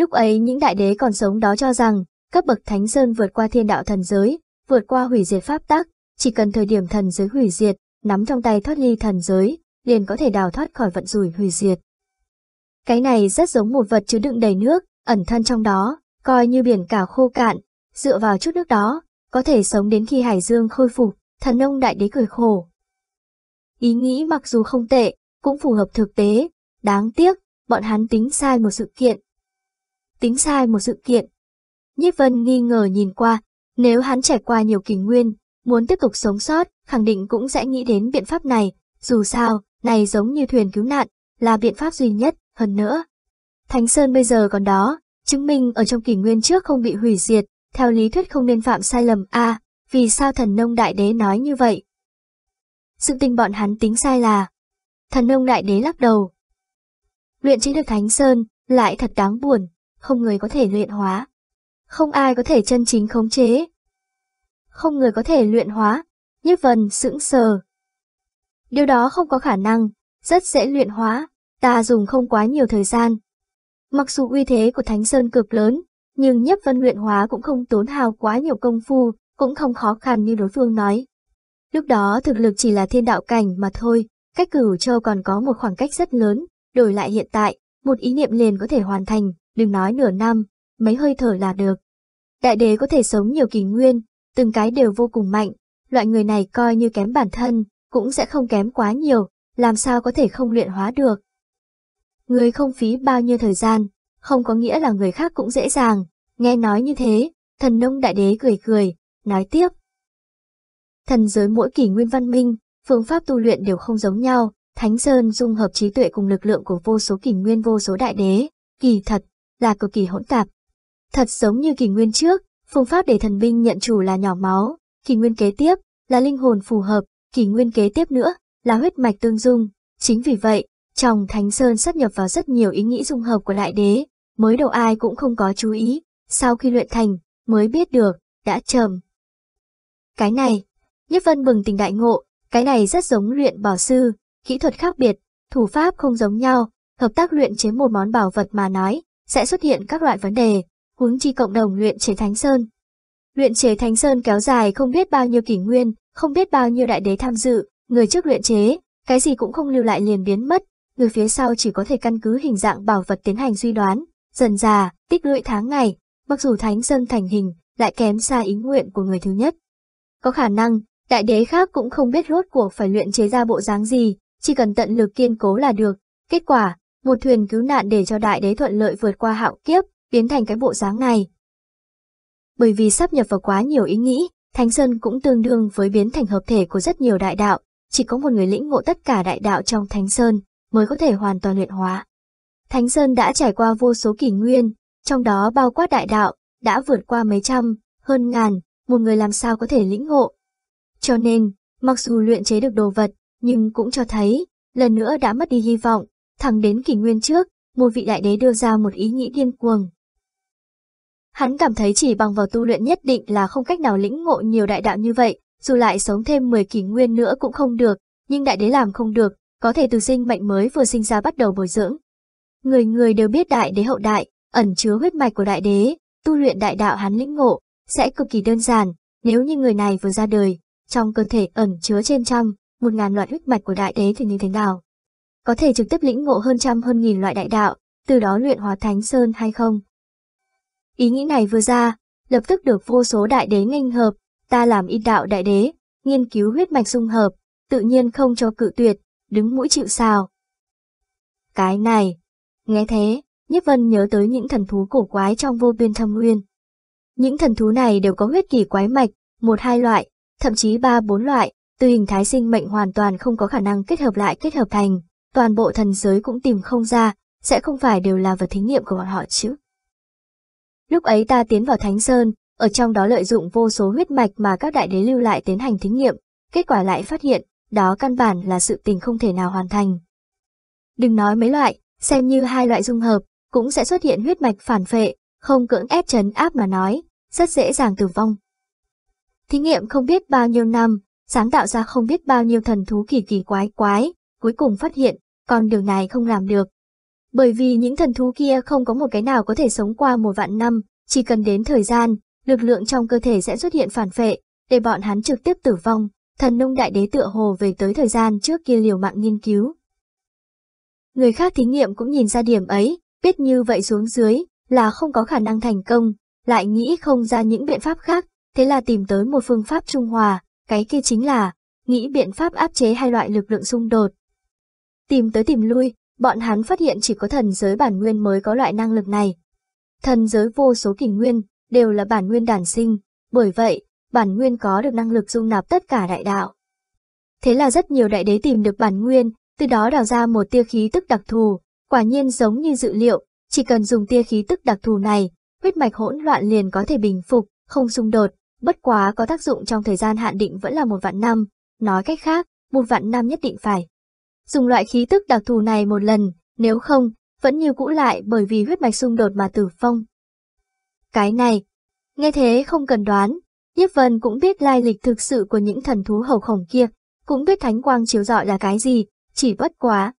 Lúc ấy những đại đế còn sống đó cho rằng, cấp bậc Thánh Sơn vượt qua thiên đạo thần giới, vượt qua hủy diệt pháp tắc, chỉ cần thời điểm thần giới hủy diệt, nắm trong tay thoát ly thần giới, liền có thể đào thoát khỏi vận rủi hủy diệt. Cái này rất giống một vật chứa đựng đầy nước, ẩn thân trong đó, coi như biển cả khô cạn, dựa vào chút nước đó, có thể sống đến khi hải dương khôi phục, thần nông đại đế cười khổ. Ý nghĩ mặc dù không tệ, cũng phù hợp thực tế, đáng tiếc, bọn hắn tính sai một sự kiện, tính sai một sự kiện. Nhiếp Vân nghi ngờ nhìn qua, nếu hắn trải qua nhiều kỷ nguyên, muốn tiếp tục sống sót, khẳng định cũng sẽ nghĩ đến biện pháp này, dù sao, này giống như thuyền cứu nạn, là biện pháp duy nhất, hơn nữa. Thánh Sơn bây giờ còn đó, chứng minh ở trong kỷ nguyên trước không bị hủy diệt, theo lý thuyết không nên phạm sai lầm a vì sao thần nông đại đế nói như vậy? Sự tình bọn hắn tính sai là, thần nông đại đế lắc đầu. Luyện chế được Thánh Sơn, lại thật đáng buồn, không người có thể luyện hóa. Không ai có thể chân chính khống chế. Không người có thể luyện hóa, nhất vần sững sờ. Điều đó không có khả năng, rất dễ luyện hóa, ta dùng không quá nhiều thời gian. Mặc dù uy thế của Thánh Sơn cực lớn, nhưng nhất vân luyện hóa cũng không tốn hào quá nhiều công phu, cũng không khó khăn như đối phương nói. Lúc đó thực lực chỉ là thiên đạo cảnh mà thôi, cách cửu châu còn có một khoảng cách rất lớn, đổi lại hiện tại, một ý niệm liền có thể hoàn thành, đừng nói nửa năm, mấy hơi thở là được. Đại đế có thể sống nhiều kỷ nguyên, từng cái đều vô cùng mạnh, loại người này coi như kém bản thân, cũng sẽ không kém quá nhiều, làm sao có thể không luyện hóa được. Người không phí bao nhiêu thời gian, không có nghĩa là người khác cũng dễ dàng, nghe nói như thế, thần nông đại đế cười cười, nói tiếp. Thần giới mỗi kỷ nguyên văn minh, phương pháp tu luyện đều không giống nhau, Thánh Sơn dung hợp trí tuệ cùng lực lượng của vô số kỷ nguyên vô số đại đế, kỳ thật là cực kỳ hỗn tạp. Thật giống như kỳ nguyên trước, phương pháp để thần binh nhận chủ là nhỏ máu, kỳ nguyên kế tiếp là linh hồn phù hợp, kỳ nguyên kế tiếp nữa là huyết mạch tương dung. Chính vì vậy, trong Thánh Sơn sắp nhập vào rất nhiều ý nghĩ dung hợp của đại đế, mới đầu ai cũng không có chú ý, sau khi luyện thành, mới biết được, đã trầm. Cái này, Nhất Vân bừng tình đại ngộ, cái này rất giống luyện bảo sư, kỹ thuật khác biệt, thủ pháp không giống nhau, hợp tác luyện chế một món bảo vật mà nói, sẽ xuất hiện các loại vấn đề, huống chi cộng đồng luyện chế Thánh Sơn. Luyện chế Thánh Sơn kéo dài không biết bao nhiêu kỷ nguyên, không biết bao nhiêu đại đế tham dự, người trước luyện chế, cái gì cũng không lưu lại liền biến mất, người phía sau chỉ có thể căn cứ hình dạng bảo vật tiến hành suy đoán, dần già, tích lũy tháng ngày, mặc dù Thánh Sơn thành hình, lại kém xa ý nguyện của người thứ nhất. Có khả năng, đại đế khác cũng không biết rốt cuộc phải luyện chế ra bộ dáng gì, chỉ cần tận lực kiên cố là được, kết quả, một thuyền cứu nạn để cho đại đế thuận lợi vượt qua hạo kiếp, biến thành cái bộ dáng này. Bởi vì sắp nhập vào quá nhiều ý nghĩ, Thánh Sơn cũng tương đương với biến thành hợp thể của rất nhiều đại đạo, chỉ có một người lĩnh ngộ tất cả đại đạo trong Thánh Sơn mới có thể hoàn toàn luyện hóa. Thánh Sơn đã trải qua vô số kỷ nguyên, trong đó bao quát đại đạo, đã vượt qua mấy trăm, hơn ngàn, một người làm sao có thể lĩnh ngộ. Cho nên, mặc dù luyện chế được đồ vật, nhưng cũng cho thấy, lần nữa đã mất đi hy vọng, thẳng đến kỷ nguyên trước, một vị đại đế đưa ra một ý nghĩ điên cuồng. Hắn cảm thấy chỉ bằng vào tu luyện nhất định là không cách nào lĩnh ngộ nhiều đại đạo như vậy, dù lại sống thêm 10 kỷ nguyên nữa cũng không được, nhưng đại đế làm không được, có thể từ sinh mệnh mới vừa sinh ra bắt đầu bồi dưỡng. Người người đều biết đại đế hậu đại, ẩn chứa huyết mạch của đại đế, tu luyện đại đạo hắn lĩnh ngộ, sẽ cực kỳ đơn giản, nếu như người này vừa ra đời, trong cơ thể ẩn chứa trên trăm, một ngàn loại huyết mạch của đại đế thì như thế nào? có thể trực tiếp lĩnh ngộ hơn trăm hơn nghìn loại đại đạo, từ đó luyện hóa thánh sơn hay không. Ý nghĩ này vừa ra, lập tức được vô số đại đế nghênh hợp, ta làm y đạo đại đế, nghiên cứu huyết mạch dung hợp, tự nhiên không cho cự tuyệt, đứng mũi chịu sào. Cái này, nghe thế, Nhất Vân nhớ tới những thần thú cổ quái trong vô biên thâm nguyên. Những thần thú này đều có huyết kỳ quái mạch, một hai loại, thậm chí ba bốn loại, từ hình thái sinh mệnh hoàn toàn không có khả năng kết hợp lại kết hợp thành, toàn bộ thần giới cũng tìm không ra, sẽ không phải đều là vật thí nghiệm của bọn họ chứ. Lúc ấy ta tiến vào Thánh Sơn, ở trong đó lợi dụng vô số huyết mạch mà các đại đế lưu lại tiến hành thí nghiệm, kết quả lại phát hiện, đó căn bản là sự tình không thể nào hoàn thành. Đừng nói mấy loại, xem như hai loại dung hợp, cũng sẽ xuất hiện huyết mạch phản phệ, không cưỡng ép chấn áp mà nói, rất dễ dàng tử vong. Thí nghiệm không biết bao nhiêu năm, sáng tạo ra không biết bao nhiêu thần thú kỳ kỳ quái quái, cuối cùng phát hiện, con điều này không làm được. Bởi vì những thần thú kia không có một cái nào có thể sống qua một vạn năm, chỉ cần đến thời gian, lực lượng trong cơ thể sẽ xuất hiện phản phệ, để bọn hắn trực tiếp tử vong, thần nông đại đế tựa hồ về tới thời gian trước kia liều mạng nghiên cứu. Người khác thí nghiệm cũng nhìn ra điểm ấy, biết như vậy xuống dưới là không có khả năng thành công, lại nghĩ không ra những biện pháp khác, thế là tìm tới một phương pháp trung hòa, cái kia chính là nghĩ biện pháp áp chế hai loại lực lượng xung đột, Tìm tới tìm lui, bọn hắn phát hiện chỉ có thần giới bản nguyên mới có loại năng lực này. Thần giới vô số kỷ nguyên, đều là bản nguyên đản sinh, bởi vậy, bản nguyên có được năng lực dung nạp tất cả đại đạo. Thế là rất nhiều đại đế tìm được bản nguyên, từ đó đào ra một tia khí tức đặc thù, quả nhiên giống như dự liệu, chỉ cần dùng tia khí tức đặc thù này, huyết mạch hỗn loạn liền có thể bình phục, không xung đột, bất quá có tác dụng trong thời gian hạn định vẫn là một vạn năm, nói cách khác, một vạn năm nhất định phải dùng loại khí tức đặc thù này một lần, nếu không, vẫn như cũ lại bởi vì huyết mạch xung đột mà tử phong. Cái này, nghe thế không cần đoán, Nhiếp Vân cũng biết lai lịch thực sự của những thần thú hầu khổng kia, cũng biết thánh quang chiếu rọi là cái gì, chỉ bất quá.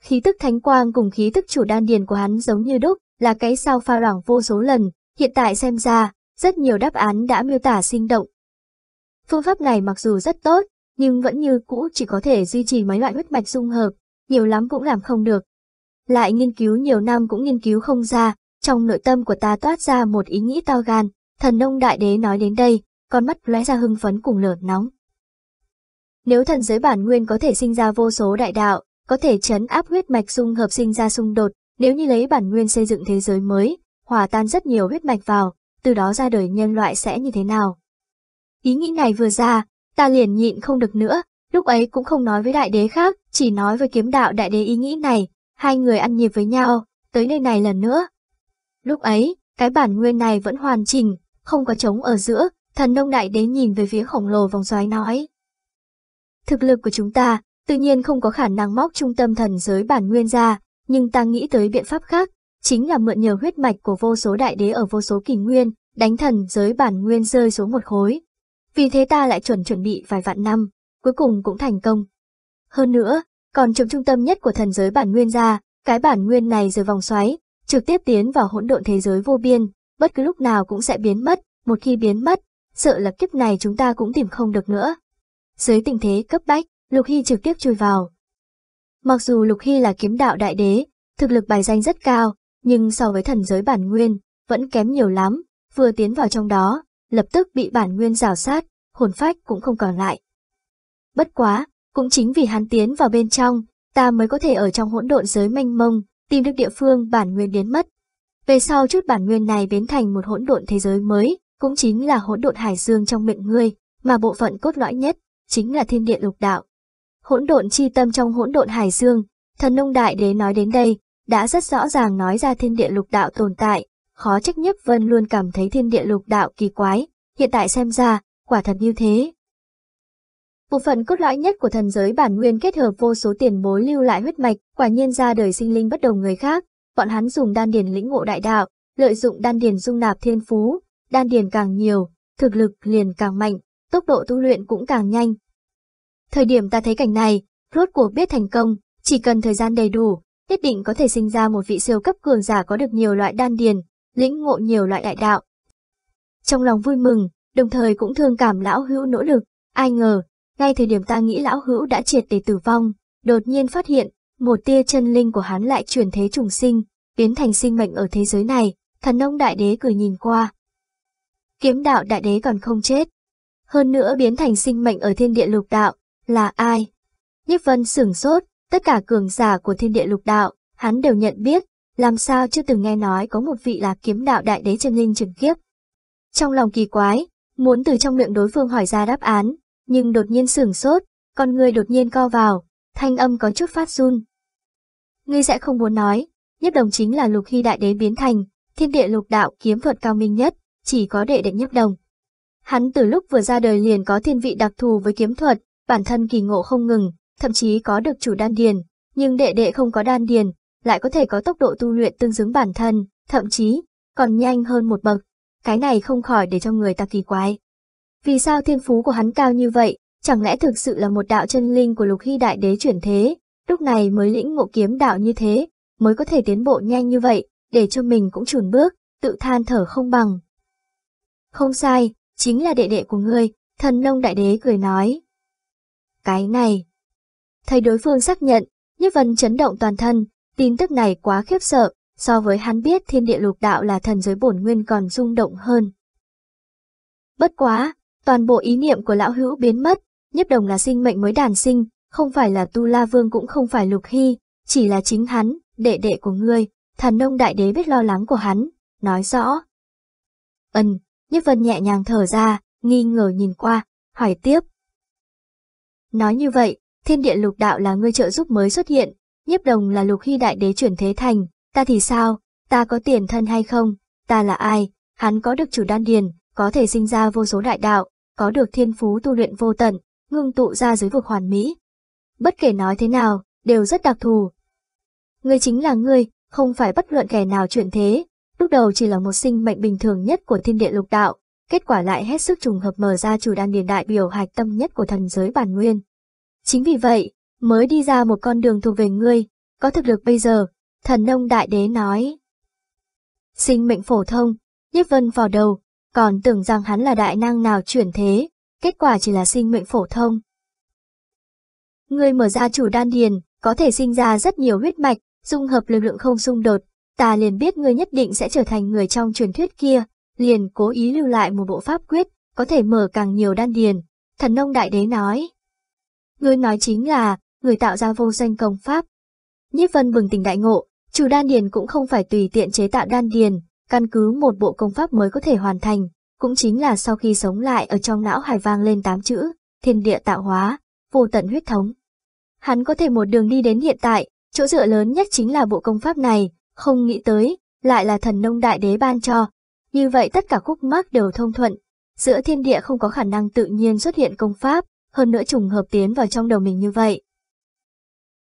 Khí tức thánh quang cùng khí tức chủ đan điền của hắn giống như đúc, là cái sao pha loảng vô số lần, hiện tại xem ra, rất nhiều đáp án đã miêu tả sinh động. Phương pháp này mặc dù rất tốt, nhưng vẫn như cũ chỉ có thể duy trì mấy loại huyết mạch dung hợp, nhiều lắm cũng làm không được. Lại nghiên cứu nhiều năm cũng nghiên cứu không ra, trong nội tâm của ta toát ra một ý nghĩ tao gan, thần nông đại đế nói đến đây, con mắt lóe ra hưng phấn cùng lửa nóng. Nếu thần giới bản nguyên có thể sinh ra vô số đại đạo, có thể chấn áp huyết mạch dung hợp sinh ra xung đột, nếu như lấy bản nguyên xây dựng thế giới mới, hòa tan rất nhiều huyết mạch vào, từ đó ra đời nhân loại sẽ như thế nào? Ý nghĩ này vừa ra, ta liền nhịn không được nữa, lúc ấy cũng không nói với đại đế khác, chỉ nói với kiếm đạo đại đế ý nghĩ này, hai người ăn nhịp với nhau, tới nơi này lần nữa. Lúc ấy, cái bản nguyên này vẫn hoàn chỉnh, không có trống ở giữa, thần nông đại đế nhìn về phía khổng lồ vòng xoáy nói. Thực lực của chúng ta, tự nhiên không có khả năng móc trung tâm thần giới bản nguyên ra, nhưng ta nghĩ tới biện pháp khác, chính là mượn nhờ huyết mạch của vô số đại đế ở vô số kỳ nguyên, đánh thần giới bản nguyên rơi xuống một khối, vì thế ta lại chuẩn chuẩn bị vài vạn năm, cuối cùng cũng thành công. Hơn nữa, còn trong trung tâm nhất của thần giới bản nguyên ra, cái bản nguyên này rời vòng xoáy, trực tiếp tiến vào hỗn độn thế giới vô biên, bất cứ lúc nào cũng sẽ biến mất, một khi biến mất, sợ là kiếp này chúng ta cũng tìm không được nữa. Dưới tình thế cấp bách, Lục Hy trực tiếp chui vào. Mặc dù Lục Hy là kiếm đạo đại đế, thực lực bài danh rất cao, nhưng so với thần giới bản nguyên, vẫn kém nhiều lắm, vừa tiến vào trong đó, lập tức bị bản nguyên rào sát, hồn phách cũng không còn lại. Bất quá, cũng chính vì hắn tiến vào bên trong, ta mới có thể ở trong hỗn độn giới mênh mông, tìm được địa phương bản nguyên biến mất. Về sau chút bản nguyên này biến thành một hỗn độn thế giới mới, cũng chính là hỗn độn hải dương trong miệng ngươi, mà bộ phận cốt lõi nhất chính là thiên địa lục đạo. Hỗn độn chi tâm trong hỗn độn hải dương, thần nông đại đế nói đến đây, đã rất rõ ràng nói ra thiên địa lục đạo tồn tại, khó trách Nhất Vân luôn cảm thấy thiên địa lục đạo kỳ quái, hiện tại xem ra, quả thật như thế. Bộ phận cốt lõi nhất của thần giới bản nguyên kết hợp vô số tiền bối lưu lại huyết mạch, quả nhiên ra đời sinh linh bất đồng người khác, bọn hắn dùng đan điền lĩnh ngộ đại đạo, lợi dụng đan điền dung nạp thiên phú, đan điền càng nhiều, thực lực liền càng mạnh, tốc độ tu luyện cũng càng nhanh. Thời điểm ta thấy cảnh này, rốt cuộc biết thành công, chỉ cần thời gian đầy đủ, nhất định có thể sinh ra một vị siêu cấp cường giả có được nhiều loại đan điền, lĩnh ngộ nhiều loại đại đạo. Trong lòng vui mừng, đồng thời cũng thương cảm lão hữu nỗ lực, ai ngờ, ngay thời điểm ta nghĩ lão hữu đã triệt để tử vong, đột nhiên phát hiện, một tia chân linh của hắn lại chuyển thế trùng sinh, biến thành sinh mệnh ở thế giới này, thần ông đại đế cười nhìn qua. Kiếm đạo đại đế còn không chết, hơn nữa biến thành sinh mệnh ở thiên địa lục đạo, là ai? Nhất vân sửng sốt, tất cả cường giả của thiên địa lục đạo, hắn đều nhận biết, làm sao chưa từng nghe nói có một vị là kiếm đạo đại đế chân linh trực kiếp. Trong lòng kỳ quái, muốn từ trong miệng đối phương hỏi ra đáp án, nhưng đột nhiên sửng sốt, con người đột nhiên co vào, thanh âm có chút phát run. Ngươi sẽ không muốn nói, nhất đồng chính là lục hy đại đế biến thành, thiên địa lục đạo kiếm thuật cao minh nhất, chỉ có đệ đệ nhất đồng. Hắn từ lúc vừa ra đời liền có thiên vị đặc thù với kiếm thuật, bản thân kỳ ngộ không ngừng, thậm chí có được chủ đan điền, nhưng đệ đệ không có đan điền, lại có thể có tốc độ tu luyện tương xứng bản thân, thậm chí còn nhanh hơn một bậc. Cái này không khỏi để cho người ta kỳ quái. Vì sao thiên phú của hắn cao như vậy, chẳng lẽ thực sự là một đạo chân linh của lục hy đại đế chuyển thế, lúc này mới lĩnh ngộ kiếm đạo như thế, mới có thể tiến bộ nhanh như vậy, để cho mình cũng chùn bước, tự than thở không bằng. Không sai, chính là đệ đệ của ngươi, thần nông đại đế cười nói. Cái này. thầy đối phương xác nhận, Nhất Vân chấn động toàn thân, Tin tức này quá khiếp sợ, so với hắn biết thiên địa lục đạo là thần giới bổn nguyên còn rung động hơn. Bất quá, toàn bộ ý niệm của lão hữu biến mất, nhất đồng là sinh mệnh mới đàn sinh, không phải là Tu La Vương cũng không phải Lục Hy, chỉ là chính hắn, đệ đệ của ngươi, thần nông đại đế biết lo lắng của hắn, nói rõ. Ân, Nhất Vân nhẹ nhàng thở ra, nghi ngờ nhìn qua, hỏi tiếp. Nói như vậy, thiên địa lục đạo là ngươi trợ giúp mới xuất hiện, nhiếp đồng là lục hy đại đế chuyển thế thành, ta thì sao, ta có tiền thân hay không, ta là ai, hắn có được chủ đan điền, có thể sinh ra vô số đại đạo, có được thiên phú tu luyện vô tận, ngưng tụ ra dưới vực hoàn mỹ. Bất kể nói thế nào, đều rất đặc thù. Ngươi chính là ngươi, không phải bất luận kẻ nào chuyển thế, lúc đầu chỉ là một sinh mệnh bình thường nhất của thiên địa lục đạo, kết quả lại hết sức trùng hợp mở ra chủ đan điền đại biểu hạch tâm nhất của thần giới bản nguyên. Chính vì vậy, mới đi ra một con đường thuộc về ngươi, có thực lực bây giờ, thần nông đại đế nói. Sinh mệnh phổ thông, nhiếp vân vào đầu, còn tưởng rằng hắn là đại năng nào chuyển thế, kết quả chỉ là sinh mệnh phổ thông. Ngươi mở ra chủ đan điền, có thể sinh ra rất nhiều huyết mạch, dung hợp lực lượng không xung đột, ta liền biết ngươi nhất định sẽ trở thành người trong truyền thuyết kia, liền cố ý lưu lại một bộ pháp quyết, có thể mở càng nhiều đan điền, thần nông đại đế nói. Ngươi nói chính là, người tạo ra vô danh công pháp. Nhiếp Vân bừng tỉnh đại ngộ, chủ đan điền cũng không phải tùy tiện chế tạo đan điền, căn cứ một bộ công pháp mới có thể hoàn thành, cũng chính là sau khi sống lại ở trong não hải vang lên tám chữ, thiên địa tạo hóa, vô tận huyết thống. Hắn có thể một đường đi đến hiện tại, chỗ dựa lớn nhất chính là bộ công pháp này, không nghĩ tới, lại là thần nông đại đế ban cho. Như vậy tất cả khúc mắc đều thông thuận, giữa thiên địa không có khả năng tự nhiên xuất hiện công pháp, hơn nữa trùng hợp tiến vào trong đầu mình như vậy.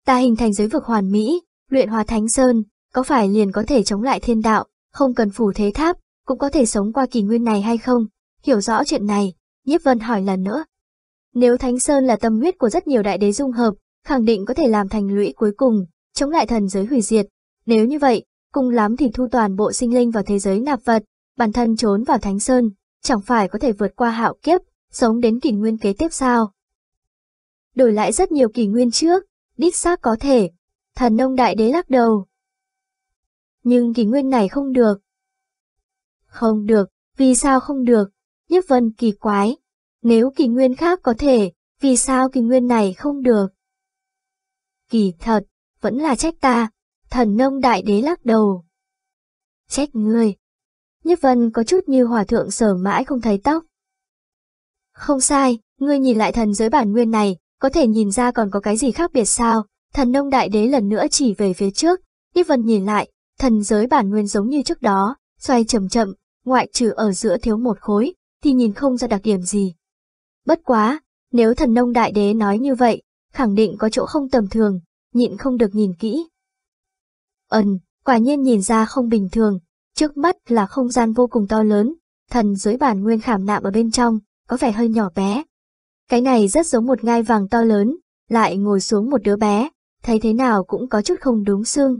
Ta hình thành giới vực hoàn mỹ, luyện hóa thánh sơn, có phải liền có thể chống lại thiên đạo, không cần phủ thế tháp, cũng có thể sống qua kỳ nguyên này hay không? Hiểu rõ chuyện này, Nhiếp Vân hỏi lần nữa. Nếu Thánh Sơn là tâm huyết của rất nhiều đại đế dung hợp, khẳng định có thể làm thành lũy cuối cùng, chống lại thần giới hủy diệt. Nếu như vậy, cùng lắm thì thu toàn bộ sinh linh vào thế giới nạp vật, bản thân trốn vào Thánh Sơn, chẳng phải có thể vượt qua hạo kiếp, sống đến kỳ nguyên kế tiếp sao? Đổi lại rất nhiều kỳ nguyên trước, đích xác có thể. Thần nông đại đế lắc đầu. Nhưng kỷ nguyên này không được. Không được, vì sao không được? Nhất vân kỳ quái. Nếu kỷ nguyên khác có thể, vì sao kỷ nguyên này không được? Kỳ thật, vẫn là trách ta. Thần nông đại đế lắc đầu. Trách ngươi. Nhất vân có chút như hòa thượng sở mãi không thấy tóc. Không sai, ngươi nhìn lại thần giới bản nguyên này, có thể nhìn ra còn có cái gì khác biệt sao? Thần nông đại đế lần nữa chỉ về phía trước, Nhiếp Vân nhìn lại, thần giới bản nguyên giống như trước đó, xoay chậm chậm, ngoại trừ ở giữa thiếu một khối, thì nhìn không ra đặc điểm gì. Bất quá, nếu thần nông đại đế nói như vậy, khẳng định có chỗ không tầm thường, nhịn không được nhìn kỹ. Ẩn, quả nhiên nhìn ra không bình thường, trước mắt là không gian vô cùng to lớn, thần giới bản nguyên khảm nạm ở bên trong, có vẻ hơi nhỏ bé, cái này rất giống một ngai vàng to lớn, lại ngồi xuống một đứa bé, thấy thế nào cũng có chút không đúng xương.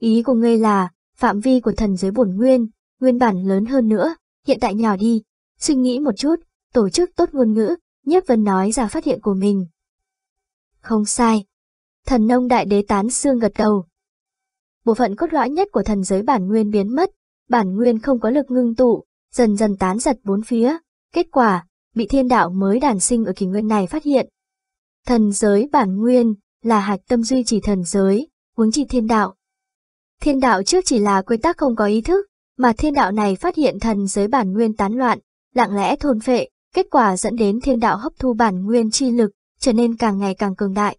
Ý của ngươi là, phạm vi của thần giới bổn nguyên, nguyên bản lớn hơn nữa, hiện tại nhỏ đi, suy nghĩ một chút, tổ chức tốt ngôn ngữ, nhiếp vân nói ra phát hiện của mình. Không sai. Thần nông đại đế tán xương gật đầu. Bộ phận cốt lõi nhất của thần giới bản nguyên biến mất, bản nguyên không có lực ngưng tụ, dần dần tán giật bốn phía. Kết quả, bị thiên đạo mới đàn sinh ở kỷ nguyên này phát hiện. Thần giới bản nguyên là hạch tâm duy trì thần giới, huống chi thiên đạo. Thiên đạo trước chỉ là quy tắc không có ý thức, mà thiên đạo này phát hiện thần giới bản nguyên tán loạn, lặng lẽ thôn phệ, kết quả dẫn đến thiên đạo hấp thu bản nguyên chi lực, trở nên càng ngày càng cường đại.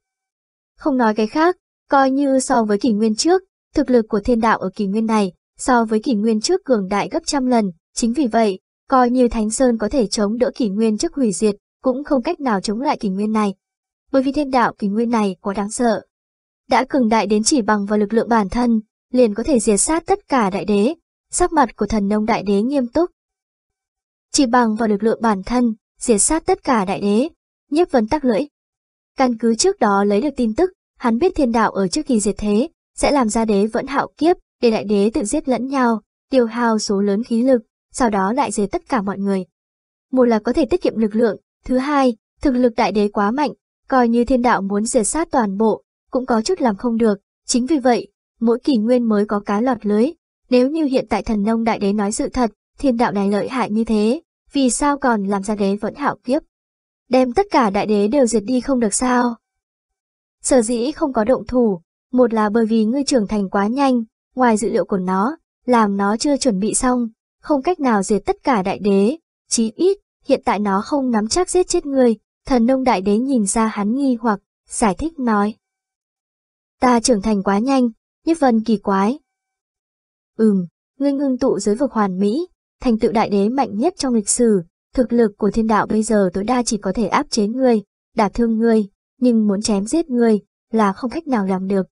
Không nói cái khác, coi như so với kỷ nguyên trước, thực lực của thiên đạo ở kỷ nguyên này so với kỷ nguyên trước cường đại gấp trăm lần, chính vì vậy, Coi như Thánh Sơn có thể chống đỡ kỷ nguyên trước hủy diệt, cũng không cách nào chống lại kỷ nguyên này. Bởi vì thiên đạo kỷ nguyên này quá đáng sợ. Đã cường đại đến chỉ bằng vào lực lượng bản thân, liền có thể diệt sát tất cả đại đế, sắc mặt của thần nông đại đế nghiêm túc. Chỉ bằng vào lực lượng bản thân, diệt sát tất cả đại đế, nhiếp vấn tắc lưỡi. Căn cứ trước đó lấy được tin tức, hắn biết thiên đạo ở trước kỳ diệt thế, sẽ làm ra đế vẫn hạo kiếp, để đại đế tự giết lẫn nhau, tiêu hao số lớn khí lực, sau đó lại dề tất cả mọi người. Một là có thể tiết kiệm lực lượng, thứ hai, thực lực đại đế quá mạnh, coi như thiên đạo muốn dệt sát toàn bộ, cũng có chút làm không được, chính vì vậy, mỗi kỷ nguyên mới có cá lọt lưới, nếu như hiện tại thần nông đại đế nói sự thật, thiên đạo này lợi hại như thế, vì sao còn làm ra đế vẫn hạo kiếp? Đem tất cả đại đế đều diệt đi không được sao? Sở dĩ không có động thủ, một là bởi vì ngươi trưởng thành quá nhanh, ngoài dự liệu của nó, làm nó chưa chuẩn bị xong, không cách nào diệt tất cả đại đế, chí ít, hiện tại nó không nắm chắc giết chết người. Thần nông đại đế nhìn ra hắn nghi hoặc, giải thích nói. Ta trưởng thành quá nhanh, nhất vân kỳ quái. Ừm, ngươi ngưng tụ giới vực hoàn mỹ, thành tựu đại đế mạnh nhất trong lịch sử, thực lực của thiên đạo bây giờ tối đa chỉ có thể áp chế ngươi, đả thương ngươi, nhưng muốn chém giết ngươi là không cách nào làm được.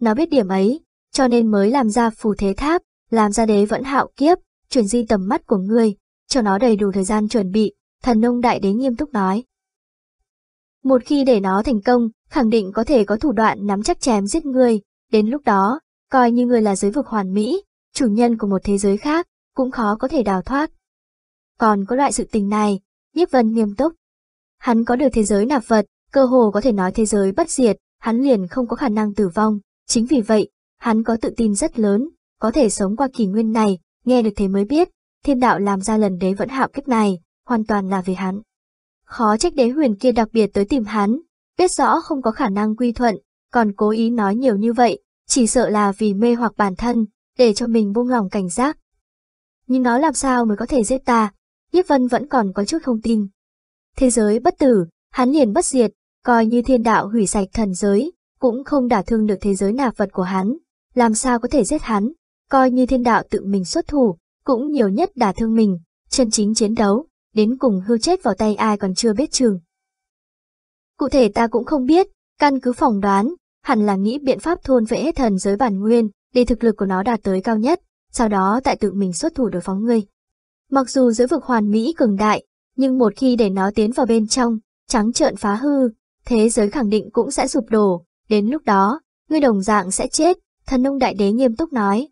Nó biết điểm ấy, cho nên mới làm ra phù thế tháp, làm ra đế vẫn hạo kiếp, chuyển di tầm mắt của ngươi, cho nó đầy đủ thời gian chuẩn bị, thần nông đại đế nghiêm túc nói. Một khi để nó thành công, khẳng định có thể có thủ đoạn nắm chắc chém giết ngươi, đến lúc đó, coi như ngươi là giới vực hoàn mỹ, chủ nhân của một thế giới khác, cũng khó có thể đào thoát. Còn có loại sự tình này, Nhiếp Vân nghiêm túc. Hắn có được thế giới nạp vật, cơ hồ có thể nói thế giới bất diệt, hắn liền không có khả năng tử vong, chính vì vậy, hắn có tự tin rất lớn, có thể sống qua kỷ nguyên này, Nghe được thế mới biết, thiên đạo làm ra lần đế vẫn hạo kiếp này, hoàn toàn là vì hắn. Khó trách đế huyền kia đặc biệt tới tìm hắn, biết rõ không có khả năng quy thuận, còn cố ý nói nhiều như vậy, chỉ sợ là vì mê hoặc bản thân, để cho mình buông lòng cảnh giác. Nhưng nó làm sao mới có thể giết ta, Nhiếp Vân vẫn còn có chút không tin. Thế giới bất tử, hắn liền bất diệt, coi như thiên đạo hủy sạch thần giới, cũng không đả thương được thế giới nạp vật của hắn, làm sao có thể giết hắn, coi như thiên đạo tự mình xuất thủ, cũng nhiều nhất đả thương mình, chân chính chiến đấu, đến cùng hư chết vào tay ai còn chưa biết chừng. Cụ thể ta cũng không biết, căn cứ phỏng đoán, hẳn là nghĩ biện pháp thôn vệ hết thần giới bản nguyên, để thực lực của nó đạt tới cao nhất, sau đó tại tự mình xuất thủ đối phóng ngươi. Mặc dù giới vực hoàn mỹ cường đại, nhưng một khi để nó tiến vào bên trong, trắng trợn phá hư, thế giới khẳng định cũng sẽ sụp đổ, đến lúc đó, ngươi đồng dạng sẽ chết, thần nông đại đế nghiêm túc nói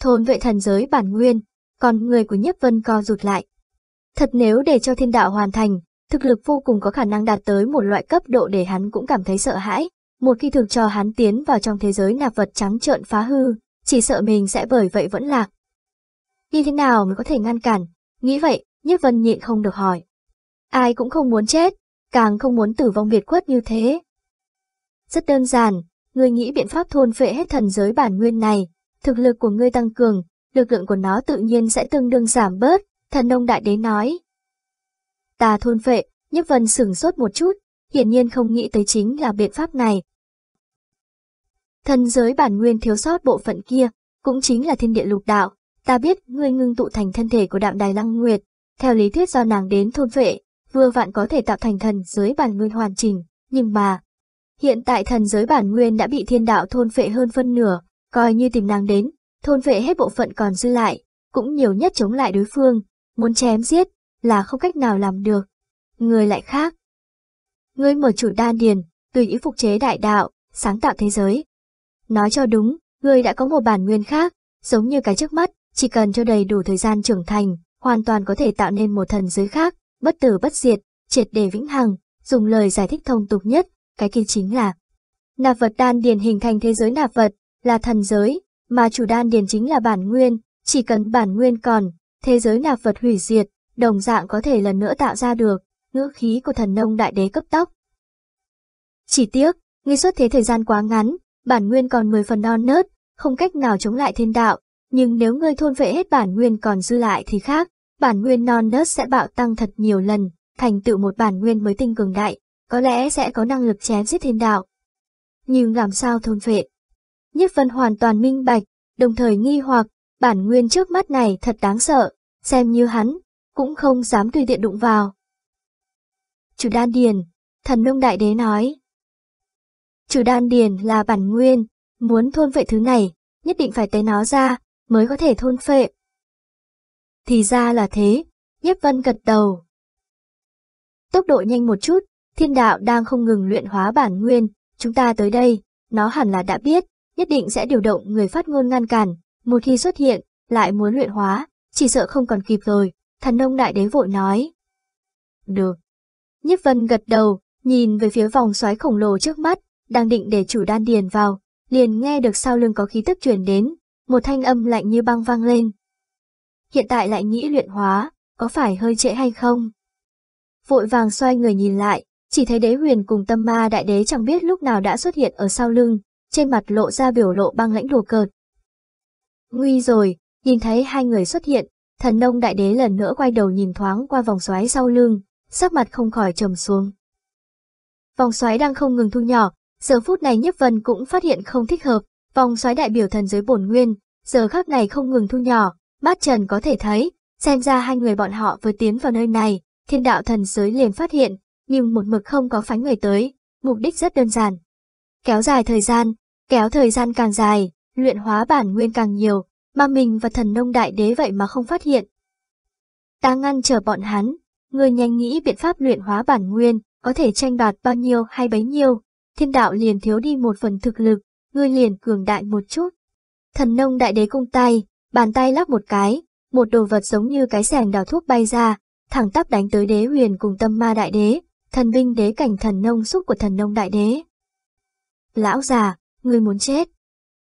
thôn vệ thần giới bản nguyên, còn người của Nhiếp Vân co rụt lại. Thật nếu để cho thiên đạo hoàn thành, thực lực vô cùng có khả năng đạt tới một loại cấp độ để hắn cũng cảm thấy sợ hãi. Một khi thường cho hắn tiến vào trong thế giới nạp vật trắng trợn phá hư, chỉ sợ mình sẽ bởi vậy vẫn lạc. Như thế nào mới có thể ngăn cản? Nghĩ vậy, nhất Vân nhịn không được hỏi. Ai cũng không muốn chết, càng không muốn tử vong biệt khuất như thế. Rất đơn giản, người nghĩ biện pháp thôn phệ hết thần giới bản nguyên này, thực lực của ngươi tăng cường, lực lượng của nó tự nhiên sẽ tương đương giảm bớt, thần nông đại đế nói. Ta thôn phệ, Nhấp Vân sửng sốt một chút, hiển nhiên không nghĩ tới chính là biện pháp này. Thần giới bản nguyên thiếu sót bộ phận kia, cũng chính là thiên địa lục đạo, ta biết ngươi ngưng tụ thành thân thể của đạm đài lăng nguyệt, theo lý thuyết do nàng đến thôn phệ, vừa vạn có thể tạo thành thần giới bản nguyên hoàn chỉnh, nhưng mà... Hiện tại thần giới bản nguyên đã bị thiên đạo thôn phệ hơn phân nửa, coi như tìm nàng đến, thôn vệ hết bộ phận còn dư lại, cũng nhiều nhất chống lại đối phương, muốn chém giết, là không cách nào làm được. Người lại khác. người mở chủ đan điền, tùy ý phục chế đại đạo, sáng tạo thế giới. Nói cho đúng, người đã có một bản nguyên khác, giống như cái trước mắt, chỉ cần cho đầy đủ thời gian trưởng thành, hoàn toàn có thể tạo nên một thần giới khác, bất tử bất diệt, triệt đề vĩnh hằng, dùng lời giải thích thông tục nhất, cái kia chính là nạp vật đan điền hình thành thế giới nạp vật, là thần giới, mà chủ đan điền chính là bản nguyên, chỉ cần bản nguyên còn, thế giới nạp vật hủy diệt, đồng dạng có thể lần nữa tạo ra được, ngữ khí của thần nông đại đế cấp tốc. Chỉ tiếc, ngươi xuất thế thời gian quá ngắn, bản nguyên còn 10 phần non nớt, không cách nào chống lại thiên đạo, nhưng nếu ngươi thôn vệ hết bản nguyên còn dư lại thì khác, bản nguyên non nớt sẽ bạo tăng thật nhiều lần, thành tựu một bản nguyên mới tinh cường đại, có lẽ sẽ có năng lực chém giết thiên đạo. Nhưng làm sao thôn vệ, Nhất vân hoàn toàn minh bạch, đồng thời nghi hoặc, bản nguyên trước mắt này thật đáng sợ, xem như hắn, cũng không dám tùy tiện đụng vào. Chủ đan điền, thần nông đại đế nói. Chủ đan điền là bản nguyên, muốn thôn vệ thứ này, nhất định phải tế nó ra, mới có thể thôn phệ. Thì ra là thế, Nhất vân gật đầu. Tốc độ nhanh một chút, thiên đạo đang không ngừng luyện hóa bản nguyên, chúng ta tới đây, nó hẳn là đã biết, nhất định sẽ điều động người phát ngôn ngăn cản, một khi xuất hiện, lại muốn luyện hóa, chỉ sợ không còn kịp rồi, thần nông đại đế vội nói. Được. nhất vân gật đầu, nhìn về phía vòng xoáy khổng lồ trước mắt, đang định để chủ đan điền vào, liền nghe được sau lưng có khí tức truyền đến, một thanh âm lạnh như băng vang lên. Hiện tại lại nghĩ luyện hóa, có phải hơi trễ hay không? Vội vàng xoay người nhìn lại, chỉ thấy đế huyền cùng tâm ma đại đế chẳng biết lúc nào đã xuất hiện ở sau lưng, trên mặt lộ ra biểu lộ băng lãnh đùa cợt. Nguy rồi, nhìn thấy hai người xuất hiện, thần nông đại đế lần nữa quay đầu nhìn thoáng qua vòng xoáy sau lưng, sắc mặt không khỏi trầm xuống. Vòng xoáy đang không ngừng thu nhỏ, giờ phút này Nhiếp Vân cũng phát hiện không thích hợp, vòng xoáy đại biểu thần giới bổn nguyên, giờ khắc này không ngừng thu nhỏ, mắt trần có thể thấy, xem ra hai người bọn họ vừa tiến vào nơi này, thiên đạo thần giới liền phát hiện, nhưng một mực không có phánh người tới, mục đích rất đơn giản. Kéo dài thời gian, Kéo thời gian càng dài, luyện hóa bản nguyên càng nhiều, mà mình và thần nông đại đế vậy mà không phát hiện. Ta ngăn trở bọn hắn, người nhanh nghĩ biện pháp luyện hóa bản nguyên, có thể tranh đoạt bao nhiêu hay bấy nhiêu, thiên đạo liền thiếu đi một phần thực lực, người liền cường đại một chút. Thần nông đại đế cung tay, bàn tay lắp một cái, một đồ vật giống như cái sẻng đào thuốc bay ra, thẳng tắp đánh tới đế huyền cùng tâm ma đại đế, thần binh đế cảnh thần nông xúc của thần nông đại đế. Lão già, ngươi muốn chết.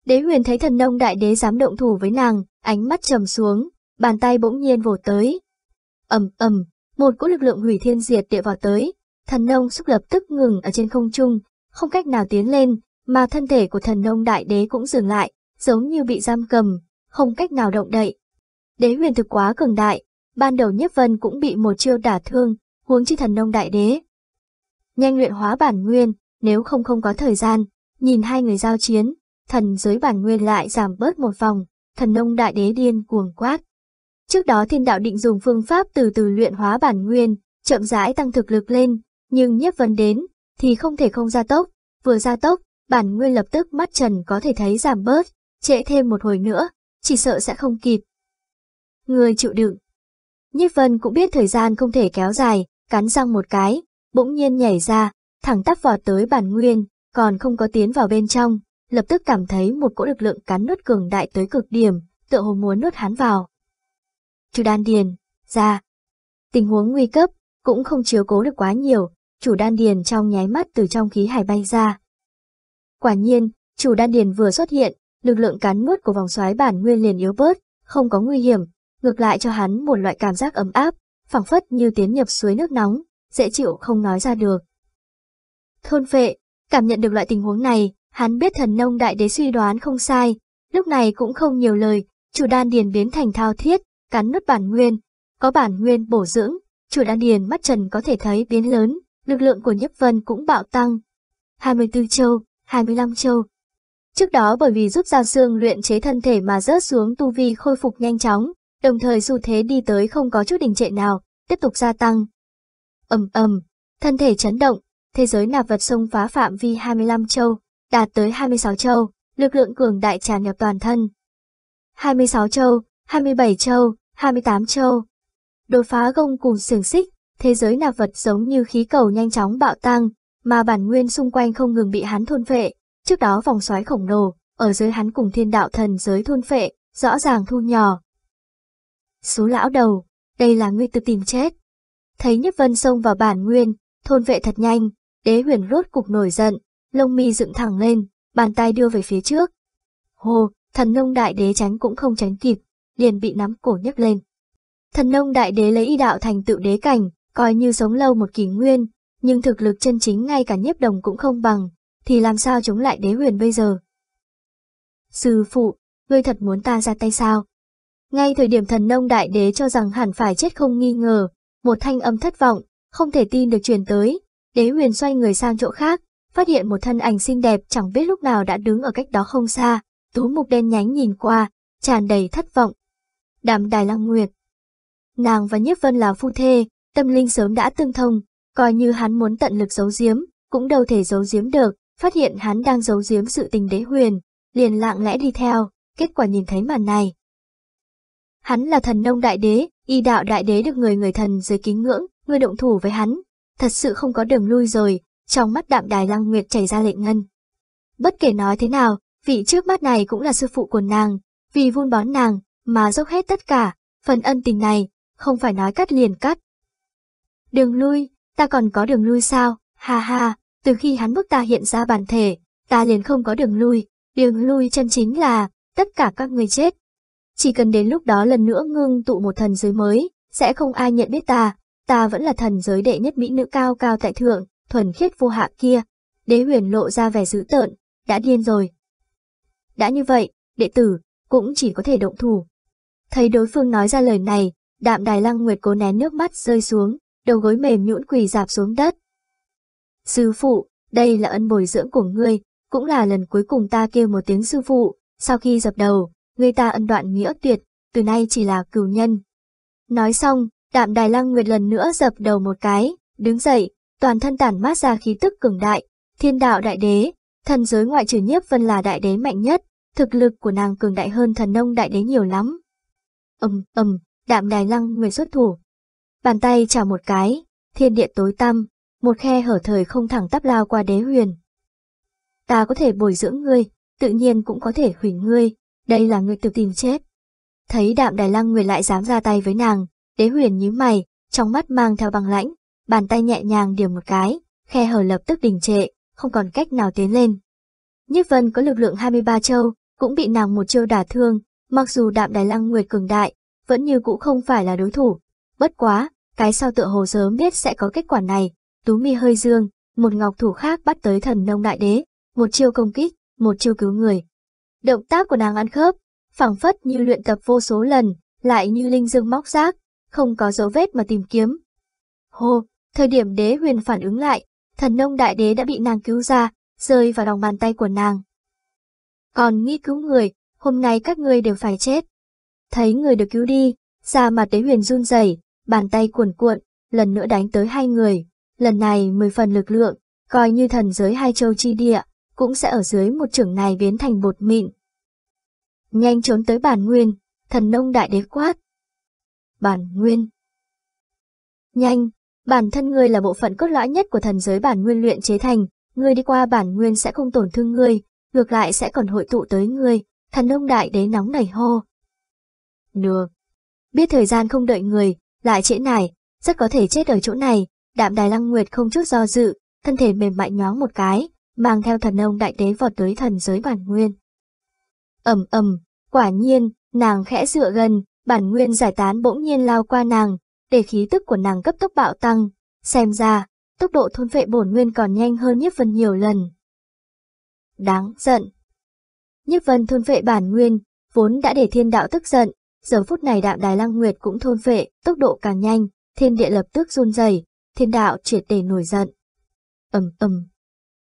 Đế huyền thấy thần nông đại đế dám động thủ với nàng, ánh mắt trầm xuống, bàn tay bỗng nhiên vồ tới. ầm ầm, một cỗ lực lượng hủy thiên diệt địa vào tới, thần nông xúc lập tức ngừng ở trên không trung, không cách nào tiến lên, mà thân thể của thần nông đại đế cũng dừng lại, giống như bị giam cầm, không cách nào động đậy. Đế huyền thực quá cường đại, ban đầu nhất vân cũng bị một chiêu đả thương, huống chi thần nông đại đế. Nhanh luyện hóa bản nguyên, nếu không không có thời gian, Nhìn hai người giao chiến, thần giới bản nguyên lại giảm bớt một vòng, thần nông đại đế điên cuồng quát. Trước đó thiên đạo định dùng phương pháp từ từ luyện hóa bản nguyên, chậm rãi tăng thực lực lên, nhưng nhiếp vấn đến, thì không thể không gia tốc, vừa gia tốc, bản nguyên lập tức mắt trần có thể thấy giảm bớt, trễ thêm một hồi nữa, chỉ sợ sẽ không kịp. Người chịu đựng. Nhiếp vân cũng biết thời gian không thể kéo dài, cắn răng một cái, bỗng nhiên nhảy ra, thẳng tắp vọt tới bản nguyên, còn không có tiến vào bên trong, lập tức cảm thấy một cỗ lực lượng cắn nuốt cường đại tới cực điểm, tựa hồ muốn nuốt hắn vào. chủ đan điền, ra. Tình huống nguy cấp, cũng không chiếu cố được quá nhiều, chủ đan điền trong nháy mắt từ trong khí hải bay ra. Quả nhiên, chủ đan điền vừa xuất hiện, lực lượng cắn nuốt của vòng xoáy bản nguyên liền yếu bớt, không có nguy hiểm, ngược lại cho hắn một loại cảm giác ấm áp, phảng phất như tiến nhập suối nước nóng, dễ chịu không nói ra được. Thôn phệ, Cảm nhận được loại tình huống này, hắn biết thần nông đại đế suy đoán không sai, lúc này cũng không nhiều lời, chủ đan điền biến thành thao thiết, cắn nút bản nguyên, có bản nguyên bổ dưỡng, chủ đan điền mắt trần có thể thấy biến lớn, lực lượng của Nhấp Vân cũng bạo tăng. 24 châu, 25 châu. Trước đó bởi vì giúp Giao Sương luyện chế thân thể mà rớt xuống tu vi khôi phục nhanh chóng, đồng thời xu thế đi tới không có chút đình trệ nào, tiếp tục gia tăng. ầm ầm, thân thể chấn động, thế giới nạp vật xông phá phạm vi 25 châu, đạt tới 26 châu, lực lượng cường đại tràn nhập toàn thân. 26 châu, 27 châu, 28 châu. Đột phá gông cùng xiềng xích, thế giới nạp vật giống như khí cầu nhanh chóng bạo tăng, mà bản nguyên xung quanh không ngừng bị hắn thôn phệ. Trước đó vòng xoáy khổng lồ, ở dưới hắn cùng thiên đạo thần giới thôn phệ, rõ ràng thu nhỏ. Số lão đầu, đây là ngươi tự tìm chết. Thấy Nhất Vân xông vào bản nguyên, thôn vệ thật nhanh, Đế huyền rốt cục nổi giận, lông mi dựng thẳng lên, bàn tay đưa về phía trước. Hồ, thần nông đại đế tránh cũng không tránh kịp, liền bị nắm cổ nhấc lên. Thần nông đại đế lấy y đạo thành tựu đế cảnh, coi như sống lâu một kỷ nguyên, nhưng thực lực chân chính ngay cả nhiếp đồng cũng không bằng, thì làm sao chống lại đế huyền bây giờ? Sư phụ, ngươi thật muốn ta ra tay sao? Ngay thời điểm thần nông đại đế cho rằng hẳn phải chết không nghi ngờ, một thanh âm thất vọng, không thể tin được truyền tới, Đế huyền xoay người sang chỗ khác, phát hiện một thân ảnh xinh đẹp chẳng biết lúc nào đã đứng ở cách đó không xa, tú mục đen nhánh nhìn qua, tràn đầy thất vọng. Đàm đài lăng nguyệt. Nàng và Nhiếp Vân là phu thê, tâm linh sớm đã tương thông, coi như hắn muốn tận lực giấu giếm, cũng đâu thể giấu giếm được, phát hiện hắn đang giấu giếm sự tình đế huyền, liền lặng lẽ đi theo, kết quả nhìn thấy màn này. Hắn là thần nông đại đế, y đạo đại đế được người người thần dưới kính ngưỡng, người động thủ với hắn, thật sự không có đường lui rồi, trong mắt đạm đài lăng nguyệt chảy ra lệ ngân. Bất kể nói thế nào, vị trước mắt này cũng là sư phụ của nàng, vì vun bón nàng, mà dốc hết tất cả, phần ân tình này, không phải nói cắt liền cắt. Đường lui, ta còn có đường lui sao, ha ha, từ khi hắn bước ta hiện ra bản thể, ta liền không có đường lui, đường lui chân chính là, tất cả các người chết. Chỉ cần đến lúc đó lần nữa ngưng tụ một thần giới mới, sẽ không ai nhận biết ta, ta vẫn là thần giới đệ nhất mỹ nữ cao cao tại thượng, thuần khiết vô hạ kia. Đế huyền lộ ra vẻ dữ tợn, đã điên rồi. Đã như vậy, đệ tử, cũng chỉ có thể động thủ. Thấy đối phương nói ra lời này, đạm đài lăng nguyệt cố nén nước mắt rơi xuống, đầu gối mềm nhũn quỳ dạp xuống đất. Sư phụ, đây là ân bồi dưỡng của ngươi, cũng là lần cuối cùng ta kêu một tiếng sư phụ, sau khi dập đầu, ngươi ta ân đoạn nghĩa tuyệt, từ nay chỉ là cửu nhân. Nói xong, Đạm Đài Lăng Nguyệt lần nữa dập đầu một cái, đứng dậy, toàn thân tản mát ra khí tức cường đại, thiên đạo đại đế, thần giới ngoại trừ nhiếp vân là đại đế mạnh nhất, thực lực của nàng cường đại hơn thần nông đại đế nhiều lắm. Ầm um, ầm, Đạm Đài Lăng Nguyệt xuất thủ. Bàn tay chào một cái, thiên địa tối tăm, một khe hở thời không thẳng tắp lao qua đế huyền. Ta có thể bồi dưỡng ngươi, tự nhiên cũng có thể hủy ngươi, đây là ngươi tự tìm chết. Thấy đạm đài lăng nguyệt lại dám ra tay với nàng, Đế huyền nhíu mày, trong mắt mang theo băng lãnh, bàn tay nhẹ nhàng điểm một cái, khe hở lập tức đình trệ, không còn cách nào tiến lên. Nhất Vân có lực lượng 23 châu, cũng bị nàng một chiêu đả thương, mặc dù đạm đài lăng nguyệt cường đại, vẫn như cũ không phải là đối thủ. Bất quá, cái sao tựa hồ sớm biết sẽ có kết quả này, tú mi hơi dương, một ngọc thủ khác bắt tới thần nông đại đế, một chiêu công kích, một chiêu cứu người. Động tác của nàng ăn khớp, phẳng phất như luyện tập vô số lần, lại như linh dương móc rác, không có dấu vết mà tìm kiếm. Hô, thời điểm đế huyền phản ứng lại, thần nông đại đế đã bị nàng cứu ra, rơi vào lòng bàn tay của nàng. Còn nghĩ cứu người, hôm nay các người đều phải chết. Thấy người được cứu đi, ra mặt đế huyền run rẩy, bàn tay cuộn cuộn, lần nữa đánh tới hai người, lần này mười phần lực lượng, coi như thần giới hai châu chi địa, cũng sẽ ở dưới một trưởng này biến thành bột mịn. Nhanh trốn tới bản nguyên, thần nông đại đế quát, bản nguyên. Nhanh, bản thân ngươi là bộ phận cốt lõi nhất của thần giới bản nguyên luyện chế thành, ngươi đi qua bản nguyên sẽ không tổn thương ngươi, ngược lại sẽ còn hội tụ tới ngươi, thần ông đại đế nóng nảy hô. Nương, biết thời gian không đợi người, lại trễ nải, rất có thể chết ở chỗ này, đạm đài lăng nguyệt không chút do dự, thân thể mềm mại nhoáng một cái, mang theo thần ông đại đế vọt tới thần giới bản nguyên. ầm ầm, quả nhiên, nàng khẽ dựa gần, bản nguyên giải tán bỗng nhiên lao qua nàng, để khí tức của nàng cấp tốc bạo tăng, xem ra, tốc độ thôn vệ bổn nguyên còn nhanh hơn Nhiếp Vân nhiều lần. Đáng giận. Nhiếp Vân thôn vệ bản nguyên, vốn đã để thiên đạo tức giận, giờ phút này đạm đài lăng nguyệt cũng thôn vệ, tốc độ càng nhanh, thiên địa lập tức run dày, thiên đạo triệt để nổi giận. Ầm um, ầm.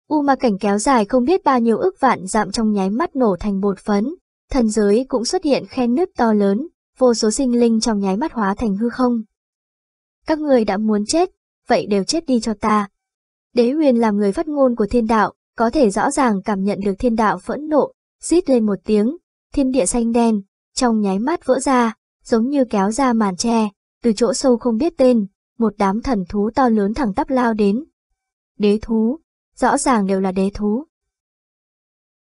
U ma cảnh kéo dài không biết bao nhiêu ức vạn dạm trong nháy mắt nổ thành bột phấn, thần giới cũng xuất hiện khe nứt to lớn, vô số sinh linh trong nháy mắt hóa thành hư không. Các người đã muốn chết, vậy đều chết đi cho ta. Đế huyền làm người phát ngôn của thiên đạo, có thể rõ ràng cảm nhận được thiên đạo phẫn nộ, rít lên một tiếng, thiên địa xanh đen, trong nháy mắt vỡ ra, giống như kéo ra màn tre, từ chỗ sâu không biết tên, một đám thần thú to lớn thẳng tắp lao đến. Đế thú, rõ ràng đều là đế thú.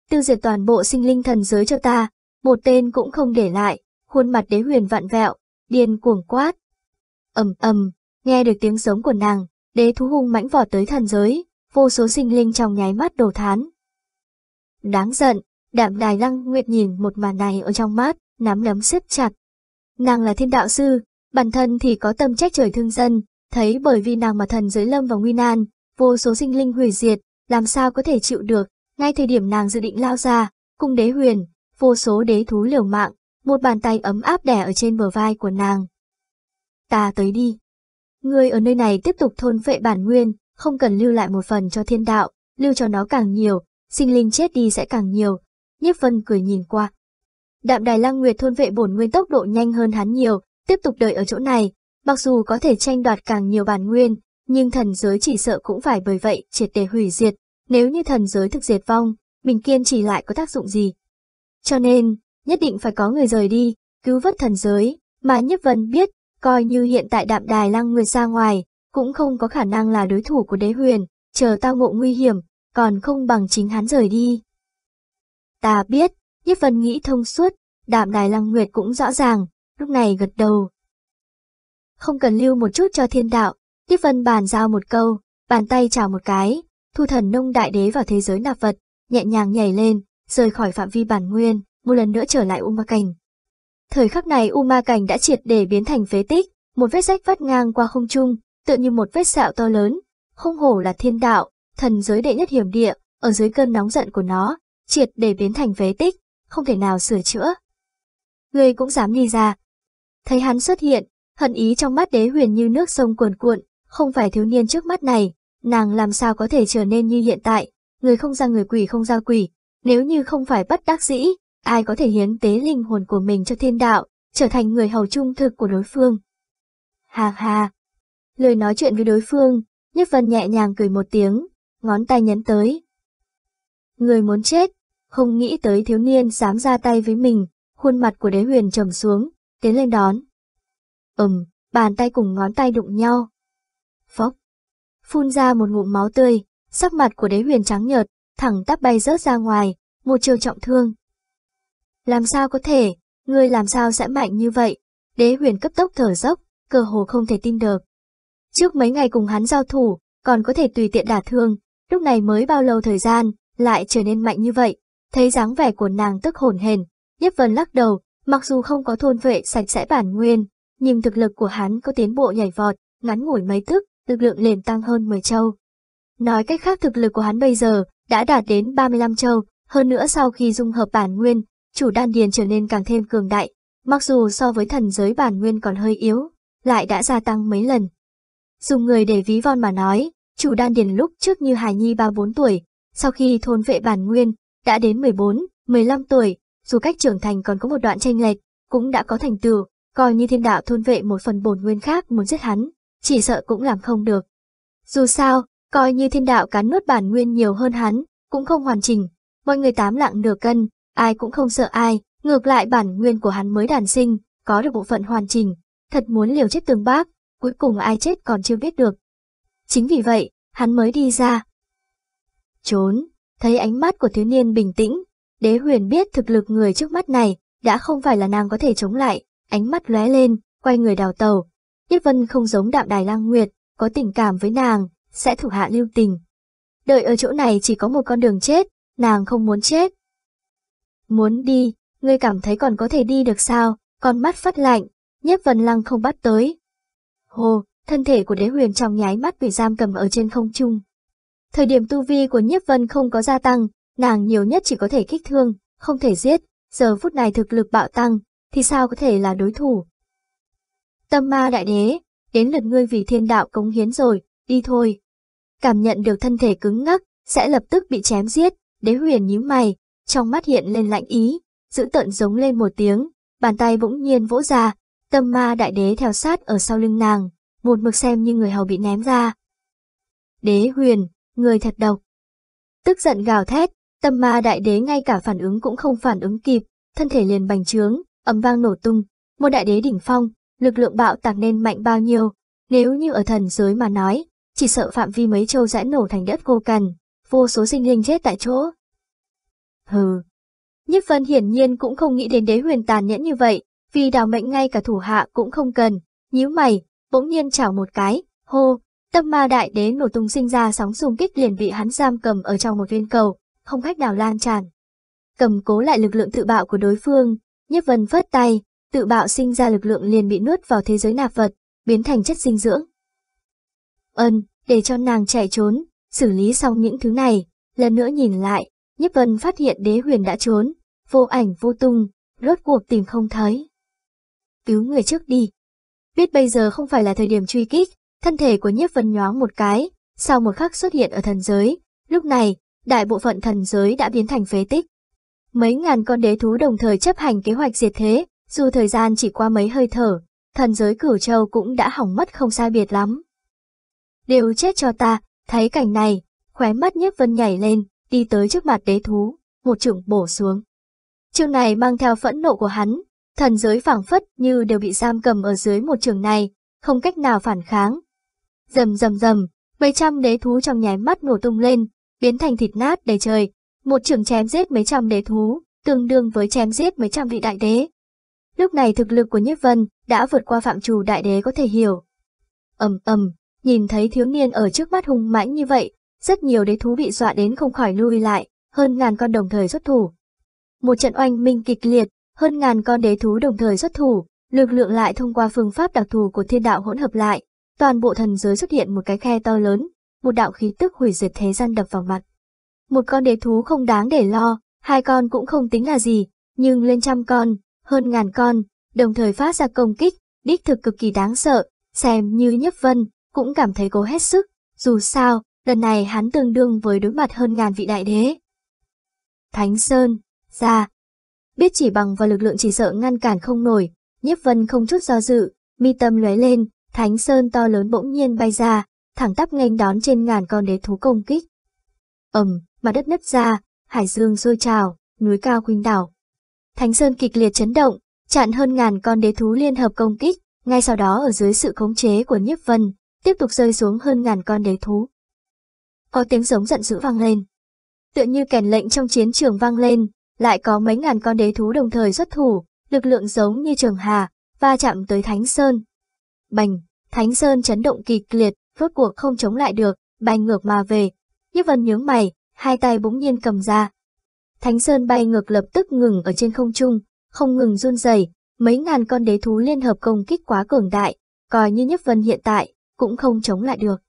Tiêu diệt toàn bộ sinh linh thần giới cho ta, một tên cũng không để lại, khuôn mặt đế huyền vặn vẹo, điên cuồng quát. ầm ầm, nghe được tiếng sống của nàng, đế thú hung mãnh vỏ tới thần giới, vô số sinh linh trong nháy mắt đổ thán. Đáng giận, đạm đài lăng nguyệt nhìn một màn này ở trong mắt, nắm đấm siết chặt. Nàng là thiên đạo sư, bản thân thì có tâm trách trời thương dân, thấy bởi vì nàng mà thần giới lâm vào nguy nan, vô số sinh linh hủy diệt, làm sao có thể chịu được, ngay thời điểm nàng dự định lao ra, cung đế huyền, vô số đế thú liều mạng, một bàn tay ấm áp đẻ ở trên bờ vai của nàng. Ta tới đi. Ngươi ở nơi này tiếp tục thôn vệ bản nguyên, không cần lưu lại một phần cho thiên đạo, lưu cho nó càng nhiều, sinh linh chết đi sẽ càng nhiều. Nhiếp vân cười nhìn qua. Đạm đài lăng nguyệt thôn vệ bổn nguyên tốc độ nhanh hơn hắn nhiều, tiếp tục đợi ở chỗ này, mặc dù có thể tranh đoạt càng nhiều bản nguyên, nhưng thần giới chỉ sợ cũng phải bởi vậy triệt để hủy diệt, nếu như thần giới thực diệt vong, mình kiên trì lại có tác dụng gì. Cho nên, nhất định phải có người rời đi, cứu vớt thần giới, mà Nhất Vân biết, coi như hiện tại đạm đài lăng nguyên ra ngoài, cũng không có khả năng là đối thủ của đế huyền, chờ tao ngộ nguy hiểm, còn không bằng chính hắn rời đi. Ta biết, Nhất Vân nghĩ thông suốt, đạm đài lăng nguyệt cũng rõ ràng, lúc này gật đầu. Không cần lưu một chút cho thiên đạo, Nhất Vân bàn giao một câu, bàn tay chào một cái, thu thần nông đại đế vào thế giới nạp vật, nhẹ nhàng nhảy lên, rời khỏi phạm vi bản nguyên một lần nữa trở lại Uma Cảnh. Thời khắc này Uma Cảnh đã triệt để biến thành phế tích, một vết rách vắt ngang qua không trung, tựa như một vết sẹo to lớn, không hổ là thiên đạo, thần giới đệ nhất hiểm địa, ở dưới cơn nóng giận của nó, triệt để biến thành phế tích, không thể nào sửa chữa. Ngươi cũng dám đi ra. Thấy hắn xuất hiện, hận ý trong mắt đế huyền như nước sông cuồn cuộn, không phải thiếu niên trước mắt này, nàng làm sao có thể trở nên như hiện tại, người không ra người quỷ không ra quỷ, nếu như không phải bất đắc dĩ, ai có thể hiến tế linh hồn của mình cho thiên đạo, trở thành người hầu trung thực của đối phương. Hà hà. Lời nói chuyện với đối phương, Nhất Vân nhẹ nhàng cười một tiếng, ngón tay nhấn tới. Người muốn chết, không nghĩ tới thiếu niên dám ra tay với mình, khuôn mặt của đế huyền trầm xuống, tiến lên đón. Ừm, bàn tay cùng ngón tay đụng nhau. Phóc! Phun ra một ngụm máu tươi, sắc mặt của đế huyền trắng nhợt, thẳng tắp bay rớt ra ngoài, một chiều trọng thương. Làm sao có thể, ngươi làm sao sẽ mạnh như vậy? Đế huyền cấp tốc thở dốc, cơ hồ không thể tin được. Trước mấy ngày cùng hắn giao thủ, còn có thể tùy tiện đả thương, lúc này mới bao lâu thời gian, lại trở nên mạnh như vậy. Thấy dáng vẻ của nàng tức hồn hền, Nhất Vân lắc đầu, mặc dù không có thôn vệ sạch sẽ bản nguyên, nhưng thực lực của hắn có tiến bộ nhảy vọt, ngắn ngủi mấy tức, lực lượng liền tăng hơn 10 châu. Nói cách khác thực lực của hắn bây giờ đã đạt đến 35 châu, hơn nữa sau khi dung hợp bản nguyên, chủ đan điền trở nên càng thêm cường đại, mặc dù so với thần giới bản nguyên còn hơi yếu, lại đã gia tăng mấy lần. Dùng người để ví von mà nói, chủ đan điền lúc trước như Hải Nhi 3-4 tuổi, sau khi thôn vệ bản nguyên, đã đến 14, 15 tuổi, dù cách trưởng thành còn có một đoạn tranh lệch, cũng đã có thành tựu, coi như thiên đạo thôn vệ một phần bổn nguyên khác muốn giết hắn, chỉ sợ cũng làm không được. Dù sao, coi như thiên đạo cán nuốt bản nguyên nhiều hơn hắn, cũng không hoàn chỉnh, mọi người tám lặng nửa cân, Ai cũng không sợ ai, ngược lại bản nguyên của hắn mới đàn sinh, có được bộ phận hoàn chỉnh, thật muốn liều chết tương bác, cuối cùng ai chết còn chưa biết được. Chính vì vậy, hắn mới đi ra. Trốn, thấy ánh mắt của thiếu niên bình tĩnh, đế huyền biết thực lực người trước mắt này đã không phải là nàng có thể chống lại, ánh mắt lóe lên, quay người đào tàu. Nhất Vân không giống đạm đài lang nguyệt, có tình cảm với nàng, sẽ thủ hạ lưu tình. Đợi ở chỗ này chỉ có một con đường chết, nàng không muốn chết, Muốn đi, ngươi cảm thấy còn có thể đi được sao, con mắt phát lạnh, nhếp vần lăng không bắt tới. Hồ, thân thể của đế huyền trong nháy mắt bị giam cầm ở trên không trung. Thời điểm tu vi của nhếp vân không có gia tăng, nàng nhiều nhất chỉ có thể kích thương, không thể giết, giờ phút này thực lực bạo tăng, thì sao có thể là đối thủ. Tâm ma đại đế, đến lượt ngươi vì thiên đạo cống hiến rồi, đi thôi. Cảm nhận được thân thể cứng ngắc, sẽ lập tức bị chém giết, đế huyền nhíu mày, trong mắt hiện lên lạnh ý, giữ tận giống lên một tiếng, bàn tay bỗng nhiên vỗ ra, tâm ma đại đế theo sát ở sau lưng nàng, một mực xem như người hầu bị ném ra. Đế huyền, người thật độc. Tức giận gào thét, tâm ma đại đế ngay cả phản ứng cũng không phản ứng kịp, thân thể liền bành trướng, ầm vang nổ tung, một đại đế đỉnh phong, lực lượng bạo tạc nên mạnh bao nhiêu, nếu như ở thần giới mà nói, chỉ sợ phạm vi mấy châu dã nổ thành đất khô cằn, vô số sinh linh chết tại chỗ hừ. Nhất Vân hiển nhiên cũng không nghĩ đến đế huyền tàn nhẫn như vậy, vì đào mệnh ngay cả thủ hạ cũng không cần, nhíu mày, bỗng nhiên chảo một cái, hô, tâm ma đại đế nổ tung sinh ra sóng xung kích liền bị hắn giam cầm ở trong một viên cầu, không khách đào lan tràn. Cầm cố lại lực lượng tự bạo của đối phương, Nhất Vân phất tay, tự bạo sinh ra lực lượng liền bị nuốt vào thế giới nạp vật, biến thành chất dinh dưỡng. Ân, để cho nàng chạy trốn, xử lý xong những thứ này, lần nữa nhìn lại, Nhiếp Vân phát hiện đế huyền đã trốn, vô ảnh vô tung, rốt cuộc tìm không thấy. Cứu người trước đi. Biết bây giờ không phải là thời điểm truy kích, thân thể của Nhiếp Vân nhoáng một cái, sau một khắc xuất hiện ở thần giới. Lúc này, đại bộ phận thần giới đã biến thành phế tích. Mấy ngàn con đế thú đồng thời chấp hành kế hoạch diệt thế, dù thời gian chỉ qua mấy hơi thở, thần giới cửu châu cũng đã hỏng mất không sai biệt lắm. Đều chết cho ta, thấy cảnh này, khóe mắt nhiếp vân nhảy lên, đi tới trước mặt đế thú, một chưởng bổ xuống. Trường này mang theo phẫn nộ của hắn, thần giới phảng phất như đều bị giam cầm ở dưới một trường này, không cách nào phản kháng. Dầm dầm dầm, mấy trăm đế thú trong nháy mắt nổ tung lên, biến thành thịt nát đầy trời, một trường chém giết mấy trăm đế thú, tương đương với chém giết mấy trăm vị đại đế. Lúc này thực lực của Nhiếp Vân đã vượt qua phạm trù đại đế có thể hiểu. Ầm ầm, nhìn thấy thiếu niên ở trước mắt hung mãnh như vậy, rất nhiều đế thú bị dọa đến không khỏi lui lại, hơn ngàn con đồng thời xuất thủ. Một trận oanh minh kịch liệt, hơn ngàn con đế thú đồng thời xuất thủ, lực lượng lại thông qua phương pháp đặc thù của thiên đạo hỗn hợp lại, toàn bộ thần giới xuất hiện một cái khe to lớn, một đạo khí tức hủy diệt thế gian đập vào mặt. Một con đế thú không đáng để lo, hai con cũng không tính là gì, nhưng lên trăm con, hơn ngàn con, đồng thời phát ra công kích, đích thực cực kỳ đáng sợ, xem như nhấp vân, cũng cảm thấy cố hết sức, dù sao, lần này hắn tương đương với đối mặt hơn ngàn vị đại đế. Thánh Sơn, ra. Biết chỉ bằng và lực lượng chỉ sợ ngăn cản không nổi, nhiếp vân không chút do dự, mi tâm lóe lên, Thánh Sơn to lớn bỗng nhiên bay ra, thẳng tắp nghênh đón trên ngàn con đế thú công kích. Ẩm, mà đất nứt ra, hải dương sôi trào, núi cao khuynh đảo. Thánh Sơn kịch liệt chấn động, chặn hơn ngàn con đế thú liên hợp công kích, ngay sau đó ở dưới sự khống chế của nhiếp vân, tiếp tục rơi xuống hơn ngàn con đế thú có tiếng giống giận dữ vang lên. Tựa như kèn lệnh trong chiến trường vang lên, lại có mấy ngàn con đế thú đồng thời xuất thủ, lực lượng giống như trường hà, va chạm tới Thánh Sơn. Bành, Thánh Sơn chấn động kịch liệt, rốt cuộc không chống lại được, bay ngược mà về. Nhiếp Vân nhướng mày, hai tay bỗng nhiên cầm ra. Thánh Sơn bay ngược lập tức ngừng ở trên không trung, không ngừng run rẩy, mấy ngàn con đế thú liên hợp công kích quá cường đại, coi như nhất Vân hiện tại cũng không chống lại được.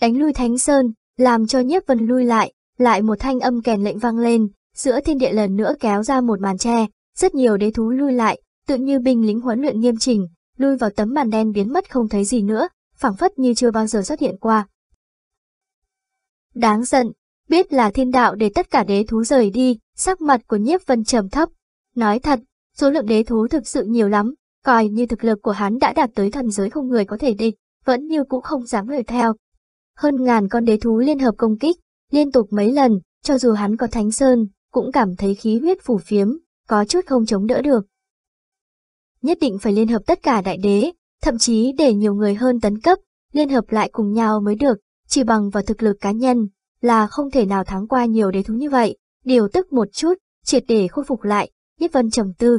Đánh lui Thánh Sơn, làm cho nhiếp vân lui lại, lại một thanh âm kèn lệnh vang lên, giữa thiên địa lần nữa kéo ra một màn tre, rất nhiều đế thú lui lại, tự như binh lính huấn luyện nghiêm chỉnh, lui vào tấm màn đen biến mất không thấy gì nữa, phảng phất như chưa bao giờ xuất hiện qua. Đáng giận, biết là thiên đạo để tất cả đế thú rời đi, sắc mặt của nhiếp vân trầm thấp. Nói thật, số lượng đế thú thực sự nhiều lắm, coi như thực lực của hắn đã đạt tới thần giới không người có thể địch, vẫn như cũng không dám lời theo, hơn ngàn con đế thú liên hợp công kích, liên tục mấy lần, cho dù hắn có thánh sơn, cũng cảm thấy khí huyết phủ phiếm, có chút không chống đỡ được. Nhất định phải liên hợp tất cả đại đế, thậm chí để nhiều người hơn tấn cấp, liên hợp lại cùng nhau mới được, chỉ bằng vào thực lực cá nhân, là không thể nào thắng qua nhiều đế thú như vậy, điều tức một chút, triệt để khôi phục lại, Nhất Vân trầm tư.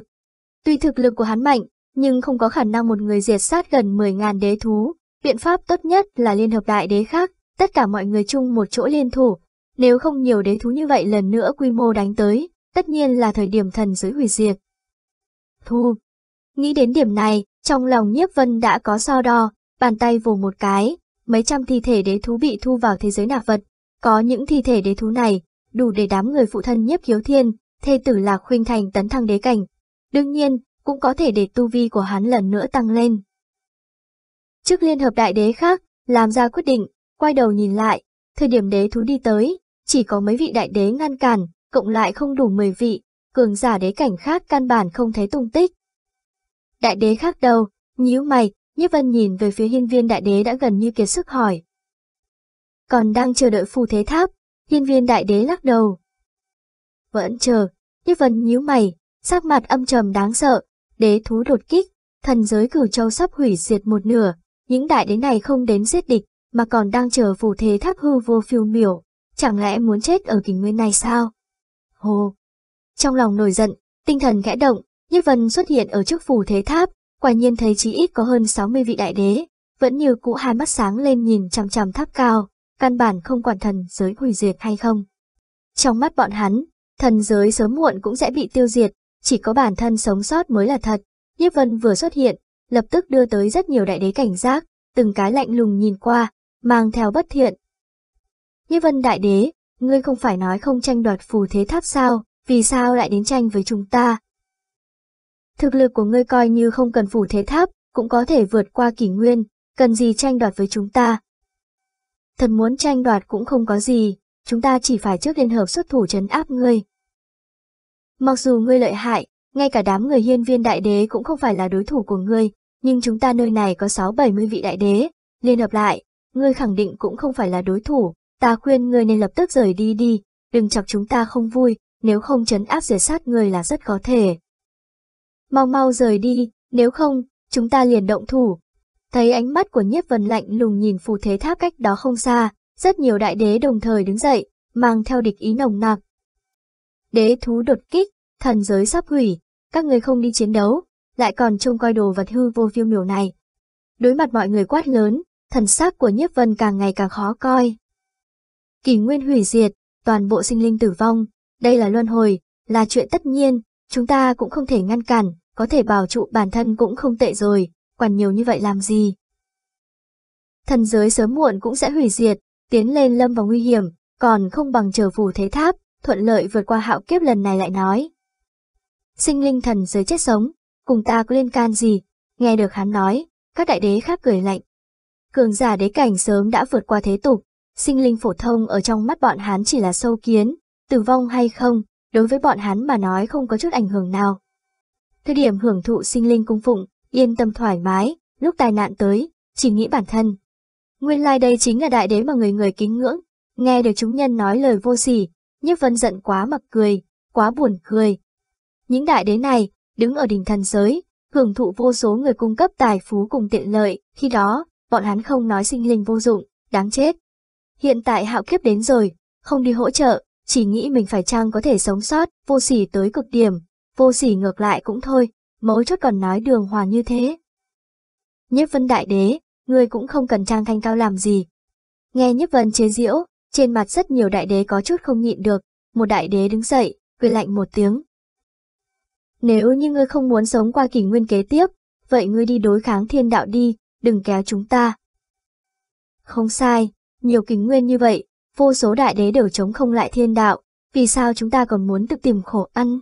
Tuy thực lực của hắn mạnh, nhưng không có khả năng một người diệt sát gần 10.000 đế thú, Biện pháp tốt nhất là liên hợp đại đế khác, tất cả mọi người chung một chỗ liên thủ. Nếu không nhiều đế thú như vậy lần nữa quy mô đánh tới, tất nhiên là thời điểm thần giới hủy diệt. Thu. Nghĩ đến điểm này, trong lòng nhiếp vân đã có so đo, bàn tay vù một cái, mấy trăm thi thể đế thú bị thu vào thế giới nạp vật. Có những thi thể đế thú này, đủ để đám người phụ thân nhiếp khiếu thiên, thê tử lạc khuyên thành tấn thăng đế cảnh. Đương nhiên, cũng có thể để tu vi của hắn lần nữa tăng lên. Trước Liên Hợp Đại Đế khác, làm ra quyết định, quay đầu nhìn lại, thời điểm đế thú đi tới, chỉ có mấy vị đại đế ngăn cản, cộng lại không đủ 10 vị, cường giả đế cảnh khác căn bản không thấy tung tích. Đại đế khác đâu, nhíu mày, Nhiếp Vân nhìn về phía hiên viên đại đế đã gần như kiệt sức hỏi. Còn đang chờ đợi phù thế tháp, hiên viên đại đế lắc đầu. Vẫn chờ, Nhiếp Vân nhíu mày, sắc mặt âm trầm đáng sợ, đế thú đột kích, thần giới cửu châu sắp hủy diệt một nửa, những đại đế này không đến giết địch, mà còn đang chờ phù thế tháp hư vô phiêu miểu, chẳng lẽ muốn chết ở kình nguyên này sao? Hồ! Trong lòng nổi giận, tinh thần khẽ động, Nhiếp Vân xuất hiện ở trước phù thế tháp, quả nhiên thấy chỉ ít có hơn 60 vị đại đế, vẫn như cũ hai mắt sáng lên nhìn chằm chằm tháp cao, căn bản không quản thần giới hủy diệt hay không. Trong mắt bọn hắn, thần giới sớm muộn cũng sẽ bị tiêu diệt, chỉ có bản thân sống sót mới là thật. Nhiếp Vân vừa xuất hiện, lập tức đưa tới rất nhiều đại đế cảnh giác, từng cái lạnh lùng nhìn qua, mang theo bất thiện. Như vân đại đế, ngươi không phải nói không tranh đoạt phù thế tháp sao, vì sao lại đến tranh với chúng ta? Thực lực của ngươi coi như không cần phù thế tháp, cũng có thể vượt qua kỷ nguyên, cần gì tranh đoạt với chúng ta? Thật muốn tranh đoạt cũng không có gì, chúng ta chỉ phải trước liên hợp xuất thủ chấn áp ngươi. Mặc dù ngươi lợi hại, ngay cả đám người hiên viên đại đế cũng không phải là đối thủ của ngươi, nhưng chúng ta nơi này có 6-70 vị đại đế, liên hợp lại, ngươi khẳng định cũng không phải là đối thủ, ta khuyên ngươi nên lập tức rời đi đi, đừng chọc chúng ta không vui, nếu không chấn áp diệt sát ngươi là rất có thể. Mau mau rời đi, nếu không, chúng ta liền động thủ. Thấy ánh mắt của nhiếp vần lạnh lùng nhìn phù thế tháp cách đó không xa, rất nhiều đại đế đồng thời đứng dậy, mang theo địch ý nồng nặc. Đế thú đột kích, thần giới sắp hủy, các người không đi chiến đấu, lại còn trông coi đồ vật hư vô phiêu miểu này. Đối mặt mọi người quát lớn, thần sắc của nhiếp vân càng ngày càng khó coi. Kỷ nguyên hủy diệt, toàn bộ sinh linh tử vong, đây là luân hồi, là chuyện tất nhiên, chúng ta cũng không thể ngăn cản, có thể bảo trụ bản thân cũng không tệ rồi, còn nhiều như vậy làm gì. Thần giới sớm muộn cũng sẽ hủy diệt, tiến lên lâm vào nguy hiểm, còn không bằng chờ phù thế tháp, thuận lợi vượt qua hạo kiếp lần này lại nói. Sinh linh thần giới chết sống, cùng ta có liên can gì, nghe được hắn nói, các đại đế khác cười lạnh. Cường giả đế cảnh sớm đã vượt qua thế tục, sinh linh phổ thông ở trong mắt bọn hắn chỉ là sâu kiến, tử vong hay không, đối với bọn hắn mà nói không có chút ảnh hưởng nào. Thời điểm hưởng thụ sinh linh cung phụng, yên tâm thoải mái, lúc tai nạn tới, chỉ nghĩ bản thân. Nguyên lai like đây chính là đại đế mà người người kính ngưỡng, nghe được chúng nhân nói lời vô sỉ, Nhiếp Vân giận quá mặc cười, quá buồn cười. Những đại đế này, đứng ở đỉnh thần giới, hưởng thụ vô số người cung cấp tài phú cùng tiện lợi, khi đó, bọn hắn không nói sinh linh vô dụng, đáng chết. Hiện tại hạo kiếp đến rồi, không đi hỗ trợ, chỉ nghĩ mình phải chăng có thể sống sót, vô sỉ tới cực điểm, vô sỉ ngược lại cũng thôi, mấu chút còn nói đường hòa như thế. Nhiếp vân đại đế, người cũng không cần trang thanh cao làm gì. Nghe nhiếp vân chế diễu, trên mặt rất nhiều đại đế có chút không nhịn được, một đại đế đứng dậy, cười lạnh một tiếng, nếu như ngươi không muốn sống qua kỷ nguyên kế tiếp, vậy ngươi đi đối kháng thiên đạo đi, đừng kéo chúng ta. Không sai, nhiều kỷ nguyên như vậy, vô số đại đế đều chống không lại thiên đạo, vì sao chúng ta còn muốn tự tìm khổ ăn?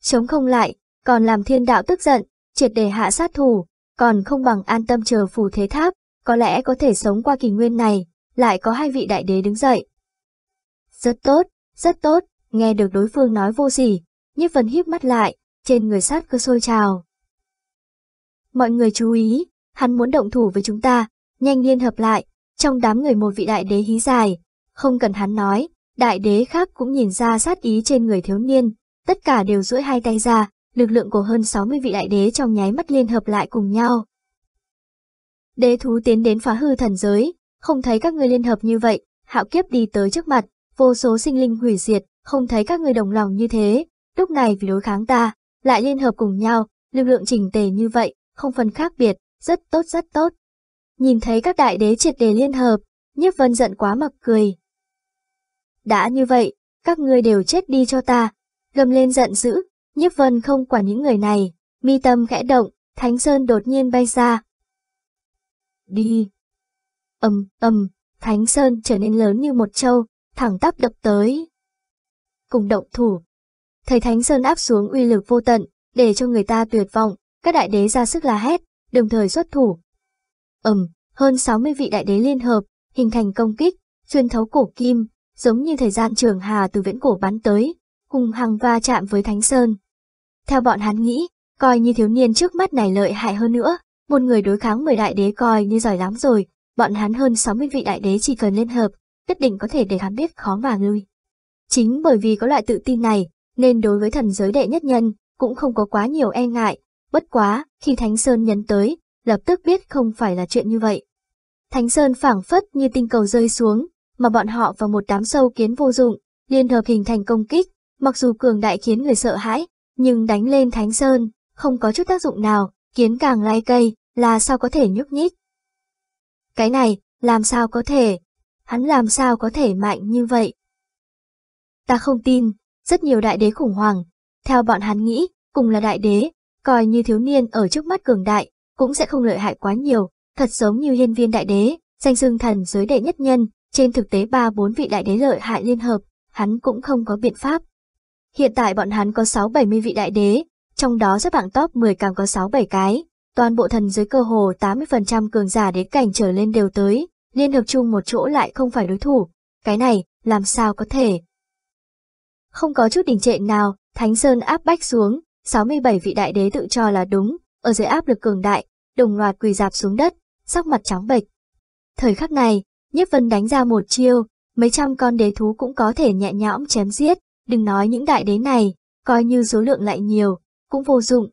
Chống không lại, còn làm thiên đạo tức giận, triệt để hạ sát thủ, còn không bằng an tâm chờ phù thế tháp, có lẽ có thể sống qua kỷ nguyên này, lại có hai vị đại đế đứng dậy. Rất tốt, rất tốt, nghe được đối phương nói vô gì. Nhiếp Vân hiếp mắt lại, trên người sát cơ sôi trào. Mọi người chú ý, hắn muốn động thủ với chúng ta, nhanh liên hợp lại, trong đám người một vị đại đế hí dài. Không cần hắn nói, đại đế khác cũng nhìn ra sát ý trên người thiếu niên, tất cả đều duỗi hai tay ra, lực lượng của hơn 60 vị đại đế trong nháy mắt liên hợp lại cùng nhau. Đế thú tiến đến phá hư thần giới, không thấy các người liên hợp như vậy, hạo kiếp đi tới trước mặt, vô số sinh linh hủy diệt, không thấy các người đồng lòng như thế, Lúc này vì đối kháng ta, lại liên hợp cùng nhau, lực lượng chỉnh tề như vậy, không phân khác biệt, rất tốt rất tốt. Nhìn thấy các đại đế triệt đề liên hợp, nhiếp vân giận quá mặc cười. Đã như vậy, các ngươi đều chết đi cho ta, gầm lên giận dữ, nhiếp vân không quản những người này, mi tâm khẽ động, thánh sơn đột nhiên bay ra. Đi! ầm um, ầm, thánh sơn trở nên lớn như một châu, thẳng tắp đập tới. Cùng động thủ, Thầy Thánh Sơn áp xuống uy lực vô tận, để cho người ta tuyệt vọng, các đại đế ra sức la hét, đồng thời xuất thủ. ầm, ừ, hơn 60 vị đại đế liên hợp, hình thành công kích, xuyên thấu cổ kim, giống như thời gian trường hà từ viễn cổ bắn tới, hùng hằng va chạm với Thánh Sơn. Theo bọn hắn nghĩ, coi như thiếu niên trước mắt này lợi hại hơn nữa, một người đối kháng mười đại đế coi như giỏi lắm rồi, bọn hắn hơn 60 vị đại đế chỉ cần liên hợp, nhất định có thể để hắn biết khó mà lui. Chính bởi vì có loại tự tin này, nên đối với thần giới đệ nhất nhân cũng không có quá nhiều e ngại, bất quá khi Thánh Sơn nhấn tới, lập tức biết không phải là chuyện như vậy. Thánh Sơn phảng phất như tinh cầu rơi xuống, mà bọn họ và một đám sâu kiến vô dụng, liên hợp hình thành công kích, mặc dù cường đại khiến người sợ hãi, nhưng đánh lên Thánh Sơn, không có chút tác dụng nào, kiến càng lai cây, là sao có thể nhúc nhích. Cái này, làm sao có thể, hắn làm sao có thể mạnh như vậy. Ta không tin, rất nhiều đại đế khủng hoảng. Theo bọn hắn nghĩ, cùng là đại đế, coi như thiếu niên ở trước mắt cường đại, cũng sẽ không lợi hại quá nhiều, thật giống như hiên viên đại đế, danh dương thần giới đệ nhất nhân, trên thực tế ba bốn vị đại đế lợi hại liên hợp, hắn cũng không có biện pháp. Hiện tại bọn hắn có 6-70 vị đại đế, trong đó xếp bảng top 10 càng có 6-7 cái, toàn bộ thần giới cơ hồ 80% cường giả đế cảnh trở lên đều tới, liên hợp chung một chỗ lại không phải đối thủ, cái này làm sao có thể. Không có chút đình trệ nào, Thánh Sơn áp bách xuống, 67 vị đại đế tự cho là đúng, ở dưới áp lực cường đại, đồng loạt quỳ dạp xuống đất, sắc mặt trắng bệch. Thời khắc này, nhất Vân đánh ra một chiêu, mấy trăm con đế thú cũng có thể nhẹ nhõm chém giết, đừng nói những đại đế này, coi như số lượng lại nhiều, cũng vô dụng.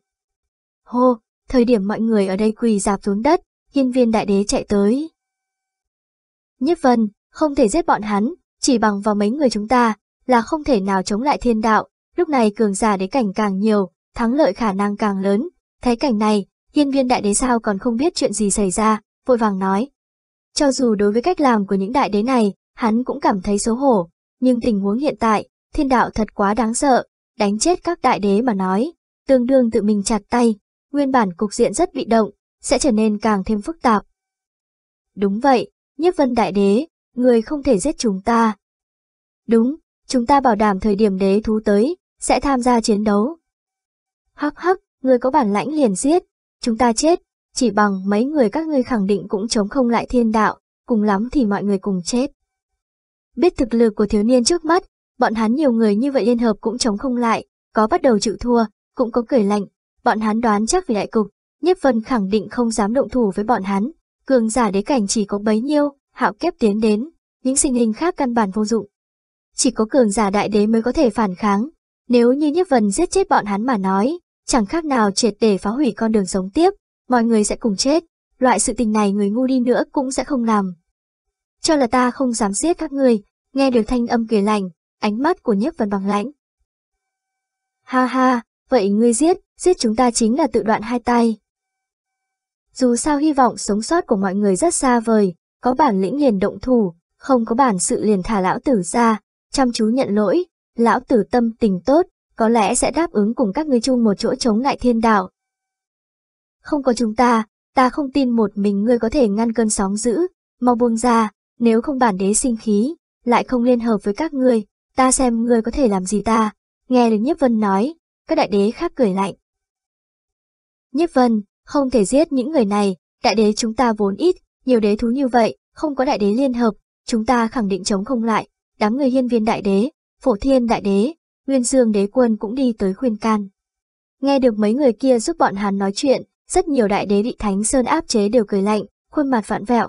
Hô, thời điểm mọi người ở đây quỳ dạp xuống đất, hiên viên đại đế chạy tới. nhất Vân, không thể giết bọn hắn, chỉ bằng vào mấy người chúng ta, là không thể nào chống lại thiên đạo, lúc này cường giả đế cảnh càng nhiều, thắng lợi khả năng càng lớn. Thấy cảnh này, hiên viên đại đế sao còn không biết chuyện gì xảy ra, vội vàng nói. Cho dù đối với cách làm của những đại đế này, hắn cũng cảm thấy xấu hổ, nhưng tình huống hiện tại, thiên đạo thật quá đáng sợ, đánh chết các đại đế mà nói, tương đương tự mình chặt tay, nguyên bản cục diện rất bị động, sẽ trở nên càng thêm phức tạp. Đúng vậy, nhiếp vân đại đế, người không thể giết chúng ta. Đúng, chúng ta bảo đảm thời điểm đế thú tới, sẽ tham gia chiến đấu. Hắc hắc, người có bản lãnh liền giết, chúng ta chết, chỉ bằng mấy người các ngươi khẳng định cũng chống không lại thiên đạo, cùng lắm thì mọi người cùng chết. Biết thực lực của thiếu niên trước mắt, bọn hắn nhiều người như vậy liên hợp cũng chống không lại, có bắt đầu chịu thua, cũng có cười lạnh, bọn hắn đoán chắc vì đại cục, Nhất Vân khẳng định không dám động thủ với bọn hắn, cường giả đế cảnh chỉ có bấy nhiêu, hạo kép tiến đến, những sinh hình khác căn bản vô dụng chỉ có cường giả đại đế mới có thể phản kháng. Nếu như nhất Vân giết chết bọn hắn mà nói, chẳng khác nào triệt để phá hủy con đường sống tiếp, mọi người sẽ cùng chết, loại sự tình này người ngu đi nữa cũng sẽ không làm. Cho là ta không dám giết các người, nghe được thanh âm kỳ lành, ánh mắt của nhất Vân bằng lãnh. Ha ha, vậy ngươi giết, giết chúng ta chính là tự đoạn hai tay. Dù sao hy vọng sống sót của mọi người rất xa vời, có bản lĩnh liền động thủ, không có bản sự liền thả lão tử ra, chăm chú nhận lỗi, lão tử tâm tình tốt, có lẽ sẽ đáp ứng cùng các ngươi chung một chỗ chống lại thiên đạo. Không có chúng ta, ta không tin một mình ngươi có thể ngăn cơn sóng dữ, mau buông ra, nếu không bản đế sinh khí, lại không liên hợp với các ngươi, ta xem ngươi có thể làm gì ta, nghe được Nhiếp Vân nói, các đại đế khác cười lạnh. Nhiếp Vân, không thể giết những người này, đại đế chúng ta vốn ít, nhiều đế thú như vậy, không có đại đế liên hợp, chúng ta khẳng định chống không lại, đám người hiên viên đại đế, phổ thiên đại đế, nguyên dương đế quân cũng đi tới khuyên can. Nghe được mấy người kia giúp bọn hắn nói chuyện, rất nhiều đại đế bị Thánh Sơn áp chế đều cười lạnh, khuôn mặt vạn vẹo.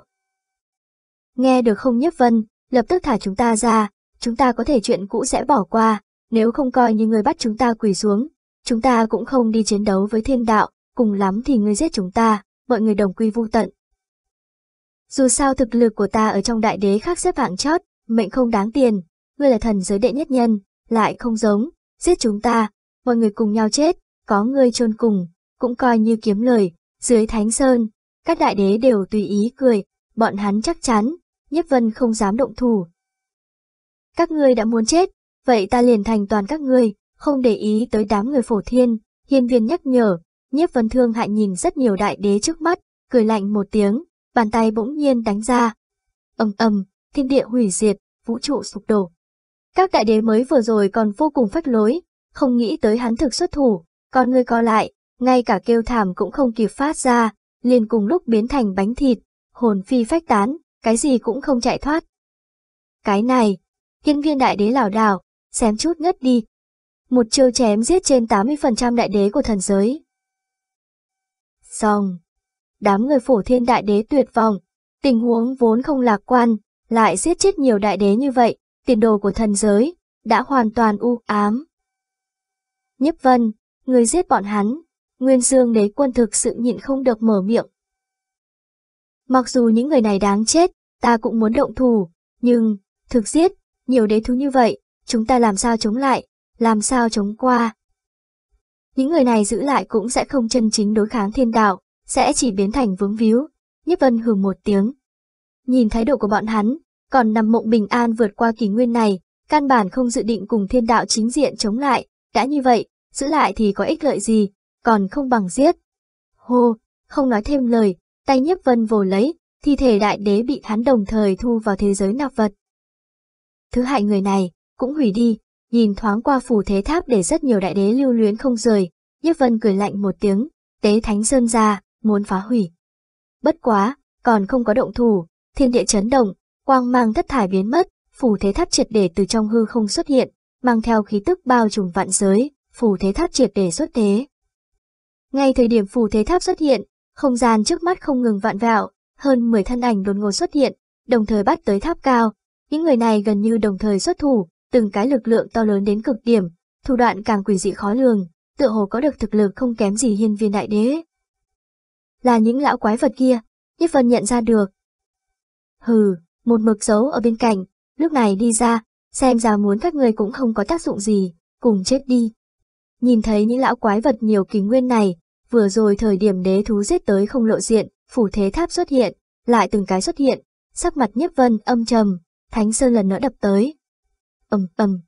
Nghe được không nhấp vân, lập tức thả chúng ta ra, chúng ta có thể chuyện cũ sẽ bỏ qua, nếu không coi như người bắt chúng ta quỳ xuống, chúng ta cũng không đi chiến đấu với thiên đạo, cùng lắm thì người giết chúng ta, mọi người đồng quy vu tận. Dù sao thực lực của ta ở trong đại đế khác xếp hạng chót, mệnh không đáng tiền, ngươi là thần giới đệ nhất nhân, lại không giống, giết chúng ta, mọi người cùng nhau chết, có ngươi chôn cùng, cũng coi như kiếm lời, dưới thánh sơn, các đại đế đều tùy ý cười, bọn hắn chắc chắn, nhiếp vân không dám động thủ. Các ngươi đã muốn chết, vậy ta liền thành toàn các ngươi, không để ý tới đám người phổ thiên, hiên viên nhắc nhở, nhiếp vân thương hại nhìn rất nhiều đại đế trước mắt, cười lạnh một tiếng, bàn tay bỗng nhiên đánh ra. ầm ầm, thiên địa hủy diệt, vũ trụ sụp đổ. Các đại đế mới vừa rồi còn vô cùng phách lối, không nghĩ tới hắn thực xuất thủ, còn người co lại, ngay cả kêu thảm cũng không kịp phát ra, liền cùng lúc biến thành bánh thịt, hồn phi phách tán, cái gì cũng không chạy thoát. Cái này, hiên viên đại đế lảo đảo, xém chút ngất đi. Một chiêu chém giết trên 80% đại đế của thần giới. Xong, đám người phổ thiên đại đế tuyệt vọng, tình huống vốn không lạc quan, lại giết chết nhiều đại đế như vậy, tiền đồ của thần giới, đã hoàn toàn u ám. Nhấp vân, người giết bọn hắn, Nguyên Dương đế quân thực sự nhịn không được mở miệng. Mặc dù những người này đáng chết, ta cũng muốn động thủ, nhưng, thực giết, nhiều đế thú như vậy, chúng ta làm sao chống lại, làm sao chống qua. Những người này giữ lại cũng sẽ không chân chính đối kháng thiên đạo, sẽ chỉ biến thành vướng víu. Nhấp Vân hừ một tiếng, nhìn thái độ của bọn hắn, còn nằm mộng bình an vượt qua kỳ nguyên này, căn bản không dự định cùng thiên đạo chính diện chống lại, đã như vậy, giữ lại thì có ích lợi gì, còn không bằng giết. Hô, không nói thêm lời, tay nhiếp vân vồ lấy, thi thể đại đế bị hắn đồng thời thu vào thế giới nạp vật. Thứ hại người này, cũng hủy đi, nhìn thoáng qua phủ thế tháp để rất nhiều đại đế lưu luyến không rời, nhiếp vân cười lạnh một tiếng, tế thánh sơn ra, muốn phá hủy. Bất quá, còn không có động thủ, thiên địa chấn động, quang mang thất thải biến mất, phù thế tháp triệt để từ trong hư không xuất hiện, mang theo khí tức bao trùm vạn giới, phù thế tháp triệt để xuất thế. Ngay thời điểm phù thế tháp xuất hiện, không gian trước mắt không ngừng vạn vẹo, hơn 10 thân ảnh đột ngột xuất hiện, đồng thời bắt tới tháp cao. Những người này gần như đồng thời xuất thủ, từng cái lực lượng to lớn đến cực điểm, thủ đoạn càng quỷ dị khó lường, tựa hồ có được thực lực không kém gì hiên viên đại đế. Là những lão quái vật kia, Nhất Vân nhận ra được, Hừ, một mực giấu ở bên cạnh, lúc này đi ra, xem ra muốn các người cũng không có tác dụng gì, cùng chết đi. Nhìn thấy những lão quái vật nhiều kỷ nguyên này, vừa rồi thời điểm đế thú giết tới không lộ diện, phủ thế tháp xuất hiện, lại từng cái xuất hiện, sắc mặt nhiếp vân âm trầm, thánh sơn lần nữa đập tới. ầm ầm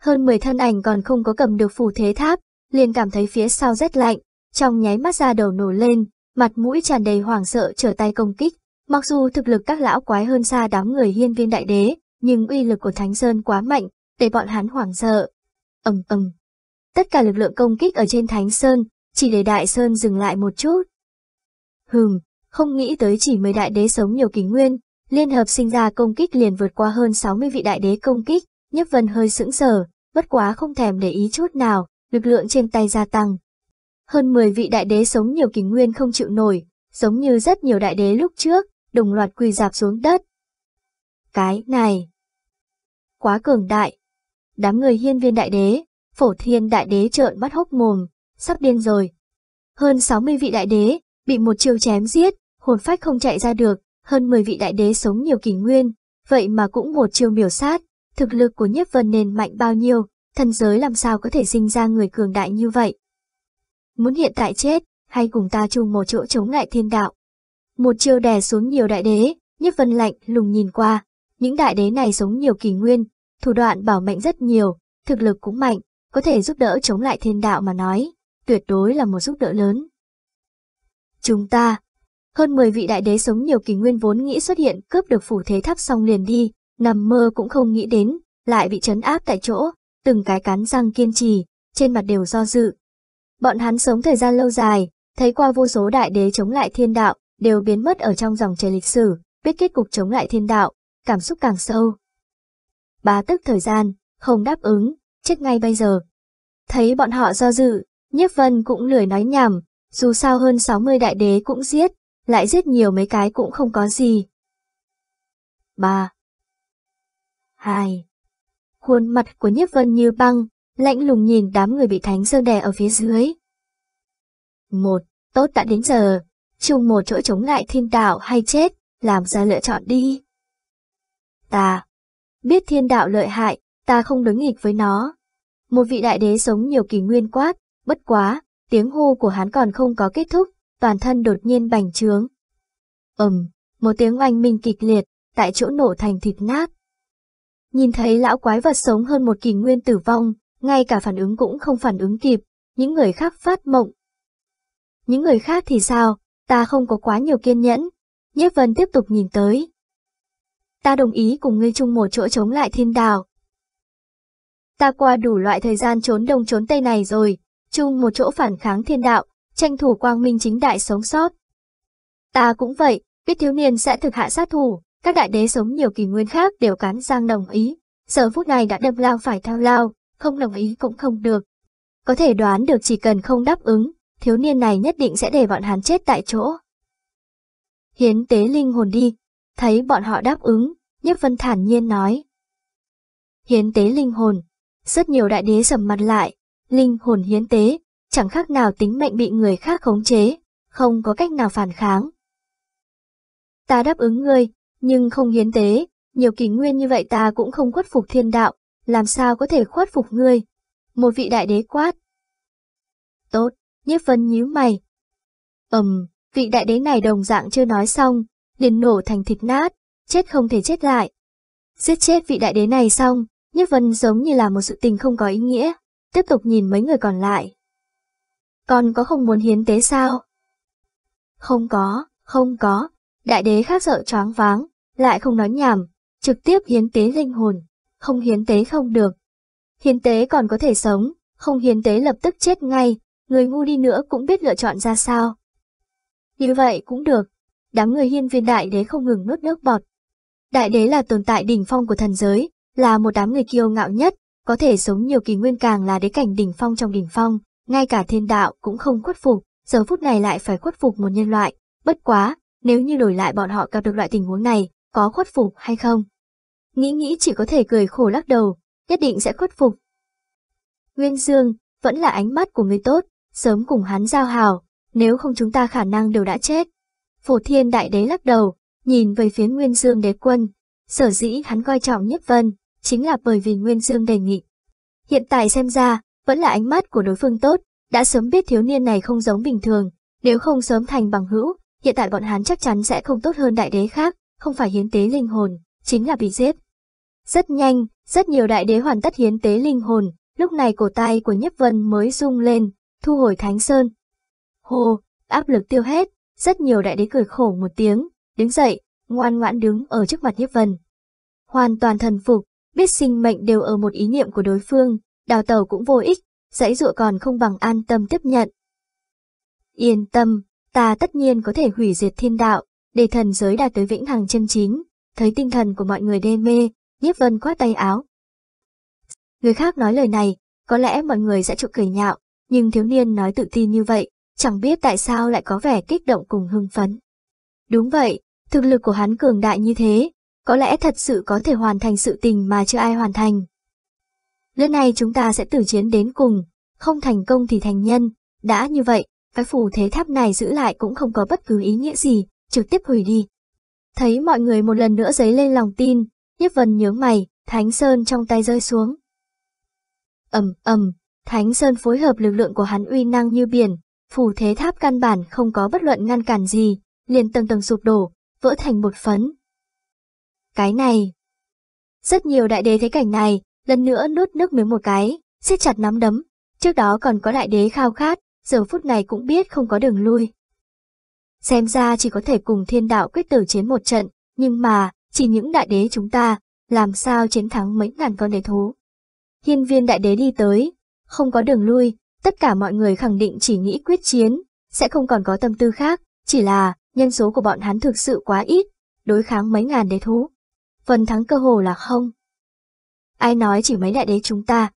Hơn 10 thân ảnh còn không có cầm được phủ thế tháp, liền cảm thấy phía sau rét lạnh, trong nháy mắt ra đầu nổ lên, mặt mũi tràn đầy hoảng sợ trở tay công kích. Mặc dù thực lực các lão quái hơn xa đám người hiên viên đại đế, nhưng uy lực của Thánh Sơn quá mạnh, để bọn hắn hoảng sợ. ầm ầm. Tất cả lực lượng công kích ở trên Thánh Sơn, chỉ để Đại Sơn dừng lại một chút. Hừm, không nghĩ tới chỉ mấy đại đế sống nhiều kỷ nguyên, liên hợp sinh ra công kích liền vượt qua hơn 60 vị đại đế công kích, Nhấp Vân hơi sững sờ, bất quá không thèm để ý chút nào, lực lượng trên tay gia tăng. Hơn 10 vị đại đế sống nhiều kỷ nguyên không chịu nổi, giống như rất nhiều đại đế lúc trước, đồng loạt quỳ dạp xuống đất. Cái này quá cường đại. Đám người hiên viên đại đế, phổ thiên đại đế trợn mắt hốc mồm, sắp điên rồi. Hơn 60 vị đại đế, bị một chiêu chém giết, hồn phách không chạy ra được, hơn 10 vị đại đế sống nhiều kỷ nguyên, vậy mà cũng một chiêu miểu sát, thực lực của nhiếp vân nền mạnh bao nhiêu, thần giới làm sao có thể sinh ra người cường đại như vậy. Muốn hiện tại chết, hay cùng ta chung một chỗ chống lại thiên đạo. Một chiêu đè xuống nhiều đại đế, nhiếp vân lạnh lùng nhìn qua. Những đại đế này sống nhiều kỳ nguyên, thủ đoạn bảo mệnh rất nhiều, thực lực cũng mạnh, có thể giúp đỡ chống lại thiên đạo mà nói, tuyệt đối là một giúp đỡ lớn. Chúng ta, hơn 10 vị đại đế sống nhiều kỳ nguyên vốn nghĩ xuất hiện cướp được phủ thế tháp xong liền đi, nằm mơ cũng không nghĩ đến, lại bị chấn áp tại chỗ, từng cái cắn răng kiên trì, trên mặt đều do dự. Bọn hắn sống thời gian lâu dài, thấy qua vô số đại đế chống lại thiên đạo, đều biến mất ở trong dòng chảy lịch sử, biết kết cục chống lại thiên đạo, cảm xúc càng sâu. Bá tức thời gian, không đáp ứng, chết ngay bây giờ. Thấy bọn họ do dự, nhất Vân cũng lười nói nhảm, dù sao hơn 60 đại đế cũng giết, lại giết nhiều mấy cái cũng không có gì. ba hai Khuôn mặt của nhất Vân như băng, lạnh lùng nhìn đám người bị Thánh Sơn đè ở phía dưới. một Tốt đã đến giờ, chung một chỗ chống lại thiên đạo hay chết, làm ra lựa chọn đi. Ta biết thiên đạo lợi hại, ta không đối nghịch với nó. Một vị đại đế sống nhiều kỳ nguyên quát, bất quá, tiếng hô của hắn còn không có kết thúc, toàn thân đột nhiên bành trướng. Ẩm, một tiếng oanh minh kịch liệt, tại chỗ nổ thành thịt nát. Nhìn thấy lão quái vật sống hơn một kỳ nguyên tử vong, ngay cả phản ứng cũng không phản ứng kịp, những người khác phát mộng. Những người khác thì sao, ta không có quá nhiều kiên nhẫn. Nhiếp Vân tiếp tục nhìn tới. Ta đồng ý cùng ngươi chung một chỗ chống lại thiên đảo. Ta qua đủ loại thời gian trốn đông trốn tây này rồi, chung một chỗ phản kháng thiên đạo, tranh thủ quang minh chính đại sống sót. Ta cũng vậy, biết thiếu niên sẽ thực hạ sát thủ, các đại đế sống nhiều kỷ nguyên khác đều cắn răng đồng ý. Giờ phút này đã đâm lao phải thao lao, không đồng ý cũng không được. Có thể đoán được chỉ cần không đáp ứng, thiếu niên này nhất định sẽ để bọn hắn chết tại chỗ. Hiến tế linh hồn đi, thấy bọn họ đáp ứng, Nhếp Vân thản nhiên nói. Hiến tế linh hồn, rất nhiều đại đế sầm mặt lại, linh hồn hiến tế, chẳng khác nào tính mệnh bị người khác khống chế, không có cách nào phản kháng. Ta đáp ứng ngươi, nhưng không hiến tế, nhiều kỷ nguyên như vậy ta cũng không khuất phục thiên đạo, làm sao có thể khuất phục ngươi? Một vị đại đế quát. Tốt nhiếp vân nhíu mày. Ừm, vị đại đế này đồng dạng chưa nói xong, liền nổ thành thịt nát, chết không thể chết lại. Giết chết vị đại đế này xong, nhiếp vân giống như là một sự tình không có ý nghĩa, tiếp tục nhìn mấy người còn lại. Con có không muốn hiến tế sao? Không có, không có, đại đế khác sợ choáng váng, lại không nói nhảm, trực tiếp hiến tế linh hồn, không hiến tế không được. Hiến tế còn có thể sống, không hiến tế lập tức chết ngay, người ngu đi nữa cũng biết lựa chọn ra sao. Như vậy cũng được, đám người hiên viên đại đế không ngừng nuốt nước bọt. Đại đế là tồn tại đỉnh phong của thần giới, là một đám người kiêu ngạo nhất, có thể sống nhiều kỳ nguyên càng là đế cảnh đỉnh phong trong đỉnh phong, ngay cả thiên đạo cũng không khuất phục, giờ phút này lại phải khuất phục một nhân loại, bất quá, nếu như đổi lại bọn họ gặp được loại tình huống này, có khuất phục hay không? Nghĩ nghĩ chỉ có thể cười khổ lắc đầu, nhất định sẽ khuất phục. Nguyên Dương, vẫn là ánh mắt của người tốt, sớm cùng hắn giao hảo, nếu không chúng ta khả năng đều đã chết. Phổ thiên đại đế lắc đầu, nhìn về phía Nguyên Dương đế quân, sở dĩ hắn coi trọng Nhất Vân, chính là bởi vì Nguyên Dương đề nghị. Hiện tại xem ra, vẫn là ánh mắt của đối phương tốt, đã sớm biết thiếu niên này không giống bình thường, nếu không sớm thành bằng hữu, hiện tại bọn hắn chắc chắn sẽ không tốt hơn đại đế khác, không phải hiến tế linh hồn, chính là bị giết. Rất nhanh, rất nhiều đại đế hoàn tất hiến tế linh hồn, lúc này cổ tay của Nhất Vân mới rung lên, thu hồi Thánh Sơn. Hồ, áp lực tiêu hết, rất nhiều đại đế cười khổ một tiếng, đứng dậy, ngoan ngoãn đứng ở trước mặt Nhiếp Vân. Hoàn toàn thần phục, biết sinh mệnh đều ở một ý niệm của đối phương, đào tàu cũng vô ích, dãy dụa còn không bằng an tâm tiếp nhận. Yên tâm, ta tất nhiên có thể hủy diệt thiên đạo, để thần giới đạt tới vĩnh hằng chân chính, thấy tinh thần của mọi người đê mê, Nhiếp Vân khoát tay áo. Người khác nói lời này, có lẽ mọi người sẽ chụp cười nhạo, nhưng thiếu niên nói tự tin như vậy, chẳng biết tại sao lại có vẻ kích động cùng hưng phấn. Đúng vậy, thực lực của hắn cường đại như thế, có lẽ thật sự có thể hoàn thành sự tình mà chưa ai hoàn thành. Lần này chúng ta sẽ tử chiến đến cùng, không thành công thì thành nhân, đã như vậy, cái phủ thế tháp này giữ lại cũng không có bất cứ ý nghĩa gì, trực tiếp hủy đi. Thấy mọi người một lần nữa dấy lên lòng tin, Nhiếp Vân nhớ mày, Thánh Sơn trong tay rơi xuống. ầm ầm, Thánh Sơn phối hợp lực lượng của hắn uy năng như biển, phủ thế tháp căn bản không có bất luận ngăn cản gì, liền tầng tầng sụp đổ, vỡ thành một phấn. Cái này. Rất nhiều đại đế thấy cảnh này, lần nữa nuốt nước miếng một cái, siết chặt nắm đấm, trước đó còn có đại đế khao khát, giờ phút này cũng biết không có đường lui. Xem ra chỉ có thể cùng thiên đạo quyết tử chiến một trận, nhưng mà, chỉ những đại đế chúng ta, làm sao chiến thắng mấy ngàn con đế thú. Hiên viên đại đế đi tới, không có đường lui, tất cả mọi người khẳng định chỉ nghĩ quyết chiến, sẽ không còn có tâm tư khác, chỉ là nhân số của bọn hắn thực sự quá ít, đối kháng mấy ngàn đế thú. Phần thắng cơ hồ là không. Ai nói chỉ mấy đại đế chúng ta.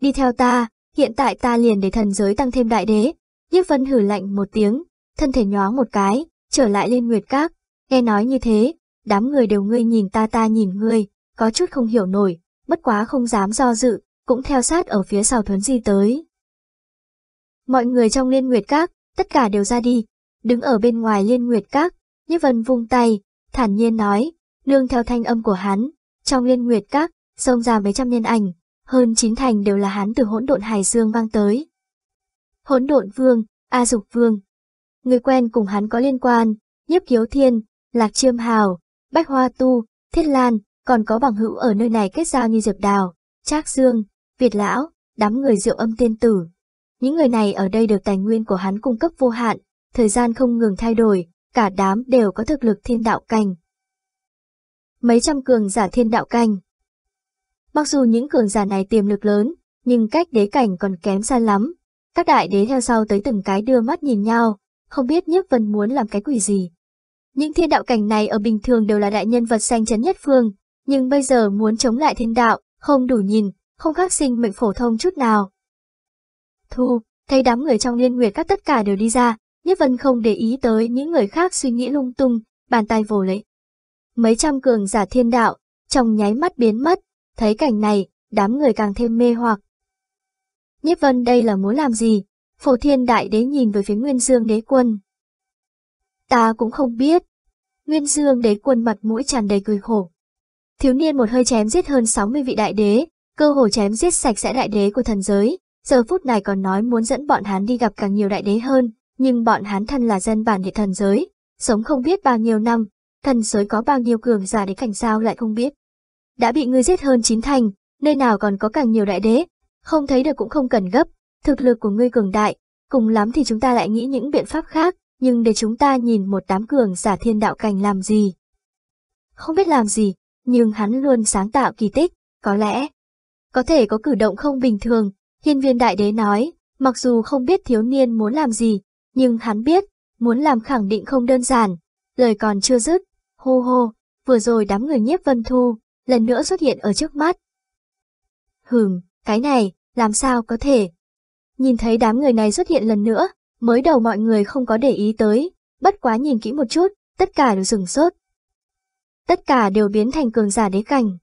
Đi theo ta, hiện tại ta liền để thần giới tăng thêm đại đế. Nhiếp vân hử lạnh một tiếng, thân thể nhoáng một cái, trở lại lên nguyệt các. Nghe nói như thế, đám người đều ngươi nhìn ta ta nhìn ngươi, có chút không hiểu nổi, bất quá không dám do dự, cũng theo sát ở phía sau thuấn di tới. Mọi người trong liên nguyệt các, tất cả đều ra đi, đứng ở bên ngoài liên nguyệt các, Nhất Vân vung tay, thản nhiên nói, nương theo thanh âm của hắn, trong liên nguyệt các, xông ra mấy trăm nhân ảnh, hơn chín thành đều là hắn từ hỗn độn hải dương vang tới. Hỗn độn vương, A Dục vương, người quen cùng hắn có liên quan, Nhiếp Kiếu Thiên, Lạc Chiêm Hào, Bách Hoa Tu, Thiết Lan, còn có bằng hữu ở nơi này kết giao như Diệp Đào, Trác Dương, Việt lão, đám người rượu âm tiên tử. Những người này ở đây được tài nguyên của hắn cung cấp vô hạn, thời gian không ngừng thay đổi, cả đám đều có thực lực thiên đạo canh. Mấy trăm cường giả thiên đạo canh. Mặc dù những cường giả này tiềm lực lớn, nhưng cách đế cảnh còn kém xa lắm. Các đại đế theo sau tới từng cái đưa mắt nhìn nhau, không biết Nhiếp Vân muốn làm cái quỷ gì. Những thiên đạo cảnh này ở bình thường đều là đại nhân vật xanh chấn nhất phương, nhưng bây giờ muốn chống lại thiên đạo, không đủ nhìn, không khác sinh mệnh phổ thông chút nào. Thu, thấy đám người trong liên nguyệt các tất cả đều đi ra, Nhất Vân không để ý tới những người khác suy nghĩ lung tung, bàn tay vồ lấy. Mấy trăm cường giả thiên đạo, trong nháy mắt biến mất, thấy cảnh này, đám người càng thêm mê hoặc. Nhất Vân đây là muốn làm gì? Phổ thiên đại đế nhìn về phía Nguyên Dương đế quân. Ta cũng không biết. Nguyên Dương đế quân mặt mũi tràn đầy cười khổ. Thiếu niên một hơi chém giết hơn 60 vị đại đế, cơ hồ chém giết sạch sẽ đại đế của thần giới, giờ phút này còn nói muốn dẫn bọn hắn đi gặp càng nhiều đại đế hơn, nhưng bọn hắn thân là dân bản địa thần giới, sống không biết bao nhiêu năm, thần giới có bao nhiêu cường giả đế cảnh sao lại không biết. Đã bị ngươi giết hơn chín thành, nơi nào còn có càng nhiều đại đế, không thấy được cũng không cần gấp, thực lực của ngươi cường đại, cùng lắm thì chúng ta lại nghĩ những biện pháp khác, nhưng để chúng ta nhìn một đám cường giả thiên đạo cảnh làm gì. Không biết làm gì, nhưng hắn luôn sáng tạo kỳ tích, có lẽ có thể có cử động không bình thường. Hiên viên đại đế nói, mặc dù không biết thiếu niên muốn làm gì, nhưng hắn biết, muốn làm khẳng định không đơn giản. Lời còn chưa dứt, hô hô, vừa rồi đám người nhiếp vân thu, lần nữa xuất hiện ở trước mắt. Hừm, cái này, làm sao có thể? Nhìn thấy đám người này xuất hiện lần nữa, mới đầu mọi người không có để ý tới, bất quá nhìn kỹ một chút, tất cả đều dừng sốt. Tất cả đều biến thành cường giả đế cảnh